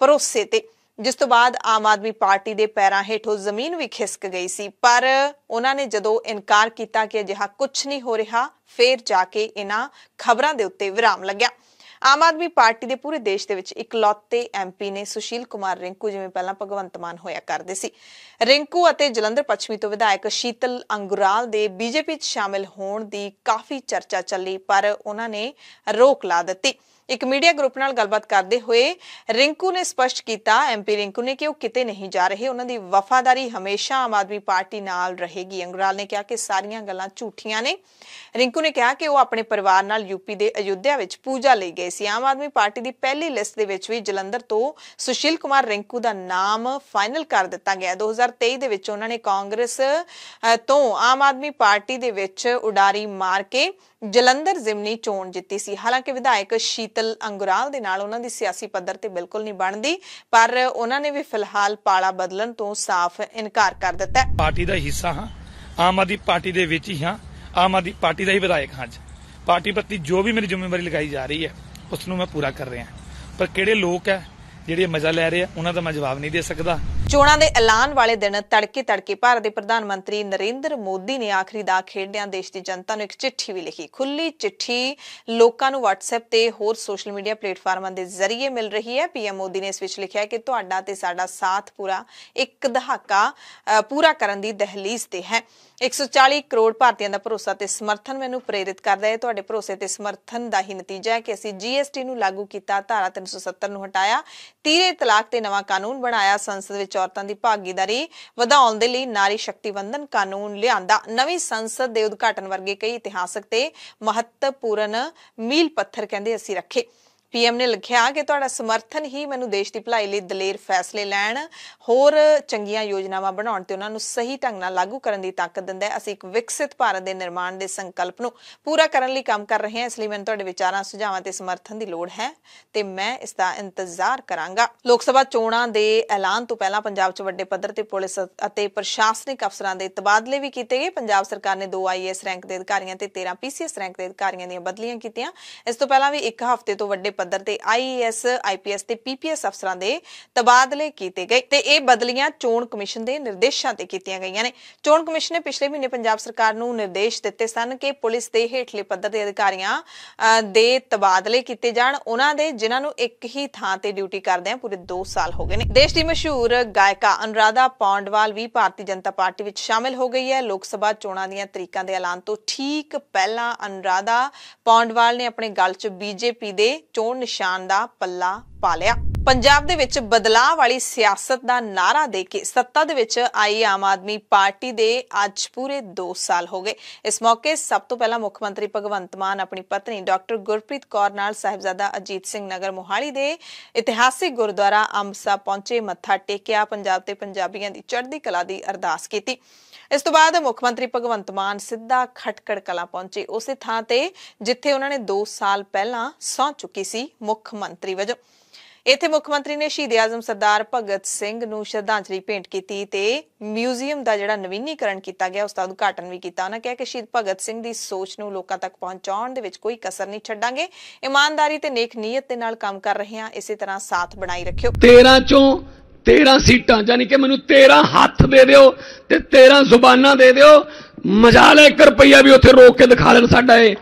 ਭਰੋਸੇ ਤੇ ਜਿਸ ਤੋਂ ਬਾਅਦ ਆਮ ਆਦਮੀ ਪਾਰਟੀ ਦੇ ਪੈਰਾਂ ਹੇਠੋਂ ਜ਼ਮੀਨ ਵੀ ਖਿਸਕ ਗਈ ਸੀ ਪਰ ਉਹਨਾਂ ਨੇ ਜਦੋਂ ਇਨਕਾਰ ਕੀਤਾ ਕਿ ਅਜਿਹਾ ਕੁਝ ਨਹੀਂ ਹੋ ਰਿਹਾ ਫੇਰ ਜਾ ਕੇ ਇਹਨਾਂ ਖਬਰਾਂ ਦੇ ਉੱਤੇ ਵਿਰਾਮ ਲੱਗਿਆ ਆਮ ਆਦਮੀ ਪਾਰਟੀ ਦੇ ਪੂਰੇ ਦੇਸ਼ ਦੇ ਵਿੱਚ ਇਕਲੌਤੇ ਐਮਪੀ ਨੇ ਸੁਸ਼ੀਲ ਕੁਮਾਰ ਰਿੰਕੂ ਜਿਵੇਂ ਪਹਿਲਾਂ ਭਗਵੰਤ ਮਾਨ ਹੋਇਆ ਕਰਦੇ ਸੀ ਰਿੰਕੂ ਅਤੇ ਜਲੰਧਰ ਪੱਛਮੀ ਤੋਂ ਵਿਧਾਇਕ ਸ਼ੀਤਲ ਅੰਗੁਰਾਲ ਦੇ ਬੀਜੇਪੀ ਵਿੱਚ ਸ਼ਾਮਿਲ ਹੋਣ ਦੀ ਕਾਫੀ ਚਰਚਾ ਚੱਲੀ ਪਰ ਉਹਨਾਂ ਨੇ ਰੋਕ ਲਾ ਦਿੱਤੀ ਇੱਕ ਮੀਡੀਆ ਗਰੁੱਪ ਨਾਲ ਗੱਲਬਾਤ ਕਰਦੇ ਹੋਏ ਰਿੰਕੂ ਨੇ ਸਪਸ਼ਟ ਕੀਤਾ ਐਮਪੀ ਰਿੰਕੂ ਨੇ ਕਿ ਉਹ ਕਿਤੇ ਨਹੀਂ ਜਾ ਰਹੇ ਉਹਨਾਂ ਦੀ ਵਫਾਦਾਰੀ ਹਮੇਸ਼ਾ ਆਮ ਆਦਮੀ ਪਾਰਟੀ ਨਾਲ ਰਹੇਗੀ ਅੰਗਰਾਲ ਨੇ ਕਿਹਾ ਕਿ ਸਾਰੀਆਂ ਗੱਲਾਂ ਝੂਠੀਆਂ ਨੇ ਰਿੰਕੂ ਨੇ ਕਿਹਾ ਕਿ ਉਹ ਆਪਣੇ ਪਰਿਵਾਰ ਨਾਲ ਯੂਪੀ ਦੇ ਅਯੁੱਧਿਆ ਵਿੱਚ ਪੂਜਾ ਲਈ ਗਏ ਸੀ ਆਮ ਆਦਮੀ ਪਾਰਟੀ ਦੀ ਪਹਿਲੀ ਲਿਸਟ ਦੇ ਵਿੱਚ ਵੀ ਜਲੰਧਰ ਤੋਂ ਸੁਸ਼ੀਲ ਕੁਮਾਰ ਰਿੰਕੂ ਦਾ ਨਾਮ ਫਾਈਨਲ ਕਰ ਦਿੱਤਾ ਗਿਆ 2023 ਦੇ ਵਿੱਚ ਉਹਨਾਂ ਨੇ ਕਾਂਗਰਸ ਤੋਂ ਆਮ ਆਦਮੀ ਪਾਰਟੀ ਦੇ ਵਿੱਚ ਉਡਾਰੀ ਮਾਰ ਕੇ ਜਲੰਧਰ ਜ਼ਿਮਨੀ ਚੋਣ ਜਿੱਤੀ ਸੀ ਹਾਲਾਂਕਿ ਵਿਧਾਇਕ ਸ਼ੀ ਸ਼ੀਤਲ ਅੰਗੁਰਾਲ ਦੇ ਨਾਲ ਉਹਨਾਂ ਦੀ ਸਿਆਸੀ ਪੱਧਰ ਤੇ ਬਿਲਕੁਲ ਨਹੀਂ ਬਣਦੀ ਪਰ ਉਹਨਾਂ ਨੇ ਵੀ ਫਿਲਹਾਲ ਪਾਲਾ ਬਦਲਣ ਤੋਂ ਸਾਫ਼ ਇਨਕਾਰ ਕਰ ਦਿੱਤਾ ਹੈ ਪਾਰਟੀ ਦਾ ਹਿੱਸਾ ਹਾਂ ਆਮ ਆਦਮੀ ਪਾਰਟੀ ਦੇ ਵਿੱਚ ਹੀ ਹਾਂ ਆਮ ਆਦਮੀ ਪਾਰਟੀ ਦਾ ਹੀ ਵਿਧਾਇਕ ਹਾਂ ਅੱਜ ਪਾਰਟੀ ਪ੍ਰਤੀ ਜੋ ਵੀ ਮੇਰੀ ਜ਼ਿੰਮੇਵਾਰੀ ਲਗਾਈ ਜਾ ਰਹੀ ਹੈ ਉਸ ਨੂੰ ਮੈਂ ਪੂਰਾ ਕਰ ਰਿਹਾ ਪਰ ਕਿਹੜੇ ਲੋਕ ਹੈ ਜਿਹੜੇ ਮਜ਼ਾ ਲੈ ਰਹੇ ਆ ਉਹਨਾਂ ਦਾ ਮੈਂ ਜਵਾਬ ਨਹੀਂ ਦੇ ਸਕਦਾ ਚੋਣਾਂ ਦੇ ਐਲਾਨ ਵਾਲੇ ਦਿਨ ਤੜਕੇ ਤੜਕੇ ਭਾਰਤ ਦੇ ਪ੍ਰਧਾਨ ਮੰਤਰੀ ਨਰਿੰਦਰ ਮੋਦੀ ਨੇ ਆਖਰੀ ਦਾ ਖੇਡਿਆਂ ਦੇਸ਼ ਦੀ ਜਨਤਾ ਨੂੰ ਇੱਕ ਚਿੱਠੀ ਵੀ ਲਿਖੀ ਖੁੱਲੀ ਚਿੱਠੀ ਲੋਕਾਂ ਨੂੰ WhatsApp ਤੇ ਹੋਰ ਸੋਸ਼ਲ ਮੀਡੀਆ ਪਲੇਟਫਾਰਮਾਂ ਦੇ ਜ਼ਰੀਏ ਮਿਲ ਰਹੀ ਹੈ ਪੀਐਮ ਮੋਦੀ ਨੇ ਇਸ ਵਿੱਚ ਲਿਖਿਆ ਕਿ ਤੁਹਾਡਾ ਤੇ ਸਾਡਾ ਸਾਥ ਪੂਰਾ ਇੱਕ ਦਹਾਕਾ ਪੂਰਾ ਕਰਨ ਦੀ ਦਹਲੀਜ਼ ਤੇ ਹੈ 140 ਕਰੋੜ ਭਾਰਤੀਆਂ ਦਾ ਭਰੋਸਾ ਤੇ ਸਮਰਥਨ ਮੈਨੂੰ ਪ੍ਰੇਰਿਤ ਕਰਦਾ ਹੈ ਤੁਹਾਡੇ ਭਰੋਸੇ ਤੇ ਸਮਰਥਨ ਦਾ ਹੀ ਨਤੀਜਾ ਹੈ ਕਿ ਅਸੀਂ ਜੀਐਸਟੀ ਨੂੰ ਲਾਗੂ ਕੀਤਾ ਧਾਰਾ 370 ਨੂੰ ਹਟਾਇਆ ਤੀਰੇ ਤਲਾਕ ਤੇ ਨਵਾਂ ਕਾਨੂੰਨ ਬਣਾਇਆ ਸੰਸਦ ਵਿੱਚ ਔਰਤਾਂ ਦੀ ਭਾਗੀਦਾਰੀ ਵਧਾਉਣ ਦੇ ਲਈ ਨਾਰੀ ਸ਼ਕਤੀ ਵੰਦਨ ਕਾਨੂੰਨ ਲਿਆਂਦਾ ਨਵੀਂ ਸੰਸਦ ਦੇ ਉਦਘਾਟਨ ਵਰਗੇ ਕਈ ਇਤਿਹਾਸਕ ਤੇ ਮਹੱਤਵਪੂਰਨ ਮੀਲ ਪੱਥਰ ਕਹਿੰਦੇ ਅਸੀਂ ਰੱਖੇ ਪੀਐਮ ਨੇ ਲਿਖਿਆ ਕਿ ਤੁਹਾਡਾ ਸਮਰਥਨ ਹੀ ਮੈਨੂੰ ਦੇਸ਼ ਦੀ ਭਲਾਈ ਲਈ ਦਲੇਰ ਫੈਸਲੇ ਲੈਣ ਹੋਰ ਚੰਗੀਆਂ ਯੋਜਨਾਵਾਂ ਬਣਾਉਣ ਤੇ ਉਹਨਾਂ ਨੂੰ ਸਹੀ ਢੰਗ ਨਾਲ ਲਾਗੂ ਕਰਨ ਦੀ ਤਾਕਤ ਦਿੰਦਾ ਹੈ ਅਸੀਂ ਇੱਕ ਵਿਕਸਿਤ ਭਾਰਤ ਦੇ ਨਿਰਮਾਣ ਦੇ ਸੰਕਲਪ ਨੂੰ ਪੂਰਾ ਕਰਨ ਲਈ ਕੰਮ ਕਰ ਰਹੇ ਹਾਂ ਇਸ ਲਈ ਮੈਨੂੰ ਤੁਹਾਡੇ ਵਿਚਾਰਾਂ ਸੁਝਾਵਾਂ ਤੇ ਸਮਰਥਨ ਦੀ ਲੋੜ ਹੈ ਤੇ ਮੈਂ ਇਸ ਦਾ ਇੰਤਜ਼ਾਰ ਕਰਾਂਗਾ ਲੋਕ ਸਭਾ ਚੋਣਾਂ ਦੇ ਐਲਾਨ ਤੋਂ ਪਹਿਲਾਂ ਪੰਜਾਬ 'ਚ ਵੱਡੇ ਪੱਧਰ ਤੇ ਪੁਲਿਸ ਅਤੇ ਪ੍ਰਸ਼ਾਸਨਿਕ ਅਫਸਰਾਂ ਦੇ ਤਬਾਦਲੇ ਵੀ ਕੀਤੇ ਗਏ ਪੰਜਾਬ ਸਰਕਾਰ ਨੇ 2 ਆਈਐਸ ਰੈਂਕ ਦੇ ਅਧਿਕਾਰੀਆਂ ਤੇ 13 ਪੀਸੀਐਸ ਰੈਂਕ ਦੇ ਅਧਿਕਾਰੀਆਂ ਦੀਆਂ ਬਦਲੀਆਂ ਕੀਤੀਆਂ ਇਸ ਤੋਂ ਪਹਿਲਾਂ ਵੀ ਇੱਕ ਹਫ਼ਤੇ ਤੋਂ ਵੱਡੇ ਪੱਧਰ ਤੇ ਆਈਏਐਸ ਆਈਪੀਐਸ ਤੇ ਪੀਪੀਐਸ ਅਫਸਰਾਂ ਦੇ ਤਬਾਦਲੇ ਕੀਤੇ ਗਏ ਤੇ ਇਹ ਬਦਲੀਆਂ ਚੋਣ ਕਮਿਸ਼ਨ ਦੇ ਨਿਰਦੇਸ਼ਾਂ ਤੇ ਕੀਤੀਆਂ ਗਈਆਂ ਨੇ ਚੋਣ ਕਮਿਸ਼ਨ ਨੇ ਪਿਛਲੇ ਮਹੀਨੇ ਪੰਜਾਬ ਸਰਕਾਰ ਨੂੰ ਨਿਰਦੇਸ਼ ਦਿੱਤੇ ਸਨ ਕਿ ਪੁਲਿਸ ਦੇ ਹੇਠਲੇ ਪੱਧਰ ਦੇ ਅਧਿਕਾਰੀਆਂ ਦੇ ਤਬਾਦਲੇ ਕੀਤੇ ਜਾਣ ਉਹਨਾਂ ਦੇ ਜਿਨ੍ਹਾਂ ਨੂੰ ਇੱਕ ਹੀ ਥਾਂ ਤੇ ਡਿਊਟੀ ਕਰਦੇ ਆ ਪੂਰੇ 2 ਸਾਲ ਹੋ ਗਏ ਨੇ ਦੇਸ਼ ਦੀ ਮਸ਼ਹੂਰ ਗਾਇਕਾ ਅਨਰਾਧਾ ਪੌਂਡਵਾਲ ਵੀ ਭਾਰਤੀ ਜਨਤਾ ਪਾਰਟੀ ਵਿੱਚ ਸ਼ਾਮਿਲ ਹੋ ਗਈ ਹੈ ਲੋਕ ਸਭਾ ਚੋਣਾਂ ਦੀਆਂ ਤਰੀਕਾਂ ਦੇ ਐਲਾਨ ਤੋਂ ਠੀਕ ਪਹਿਲਾਂ ਅਨਰਾਧਾ ਪੌਂਡਵਾਲ ਨੇ ਆਪਣੇ ਗੱਲ 'ਚ ਬੀਜੇਪੀ ਦੇ ਤੋਂ ਨਿਸ਼ਾਨ ਦਾ ਪੱਲਾ ਪਾ ਲਿਆ ਪੰਜਾਬ ਦੇ ਵਿੱਚ ਬਦਲਾਅ ਵਾਲੀ ਸਿਆਸਤ ਦਾ ਨਾਰਾ ਦੇ ਕੇ ਸੱਤਾ ਦੇ ਵਿੱਚ ਆਈ ਆਮ ਆਦਮੀ ਪਾਰਟੀ ਦੇ ਅੱਜ ਪੂਰੇ 2 ਸਾਲ ਹੋ ਗਏ ਇਸ ਮੌਕੇ ਸਭ ਤੋਂ ਪਹਿਲਾਂ ਮੁੱਖ ਮੰਤਰੀ ਭਗਵੰਤ ਮਾਨ ਆਪਣੀ ਪਤਨੀ ਡਾਕਟਰ ਗੁਰਪ੍ਰੀਤ ਕੌਰ ਨਾਲ ਸਹਿਬਜ਼ਾਦਾ ਅਜੀਤ ਸਿੰਘ ਨਗਰ ਮੋਹਾਲੀ ਦੇ ਇਤਿਹਾਸਿਕ ਗੁਰਦੁਆਰਾ ਅੰਮ੍ਰਿਤਸਰ ਪਹੁੰਚੇ ਮੱਥਾ ਟੇਕਿਆ ਪੰਜਾਬ ਤੇ ਪੰਜਾਬੀਆਂ ਦੀ ਚੜ੍ਹਦੀ ਕਲਾ ਦੀ ਅਰਦਾਸ ਕੀਤੀ ਇਸ ਤੋਂ ਬਾਅਦ ਮੁੱਖ ਮੰਤਰੀ ਭਗਵੰਤ ਮਾਨ ਸਿੱਧਾ ਖਟਕੜ ਕਲਾ ਪਹੁੰਚੇ ਉਸੇ ਥਾਂ ਤੇ ਜਿੱਥੇ ਉਹਨਾਂ ਨੇ 2 ਸਾਲ ਪਹਿਲਾਂ ਸੌਂ ਚੁੱਕੀ ਸੀ ਮੁੱਖ ਮੰਤਰੀ ਵਜੋਂ ਇੱਥੇ ਮੁੱਖ ਮੰਤਰੀ ਨੇ ਸ਼ਹੀਦ ਆਜ਼ਮ ਸਰਦਾਰ ਭਗਤ ਸਿੰਘ ਨੂੰ ਸ਼ਰਧਾਂਜਲੀ ਭੇਂਟ ਕੀਤੀ ਤੇ ਮਿਊਜ਼ੀਅਮ ਦਾ ਜਿਹੜਾ ਨਵੀਨੀਕਰਨ ਕੀਤਾ ਗਿਆ ਉਸ ਦਾ ਉਦਘਾਟਨ ਵੀ ਕੀਤਾ ਉਹਨਾਂ ਕਿਹਾ ਕਿ ਸ਼ਹੀਦ ਭਗਤ ਸਿੰਘ ਦੀ ਸੋਚ ਨੂੰ ਲੋਕਾਂ ਤੱਕ ਪਹੁੰਚਾਉਣ ਦੇ ਵਿੱਚ ਕੋਈ ਕਸਰ ਨਹੀਂ ਛੱਡਾਂਗੇ ਇਮਾਨਦਾਰੀ ਤੇ ਨੇਕ ਨੀਅਤ ਦੇ ਨਾਲ ਕੰਮ ਕਰ ਰਹੇ ਹਾਂ ਇਸੇ ਤਰ੍ਹਾਂ ਸਾਥ ਬਣਾਈ ਰੱਖਿਓ 13 ਚੋਂ 13 ਸੀਟਾਂ ਯਾਨੀ ਕਿ ਮੈਨੂੰ 13 ਹੱਥ ਦੇ ਦਿਓ ਤੇ 13 ਜ਼ੁਬਾਨਾਂ ਦੇ ਦਿਓ ਮਜਾਲ ਲੈ 1 ਰੁਪਈਆ ਵੀ ਉੱਥੇ ਰੋਕ ਕੇ ਦਿਖਾ ਲੈਣ ਸਾਡਾ ਇਹ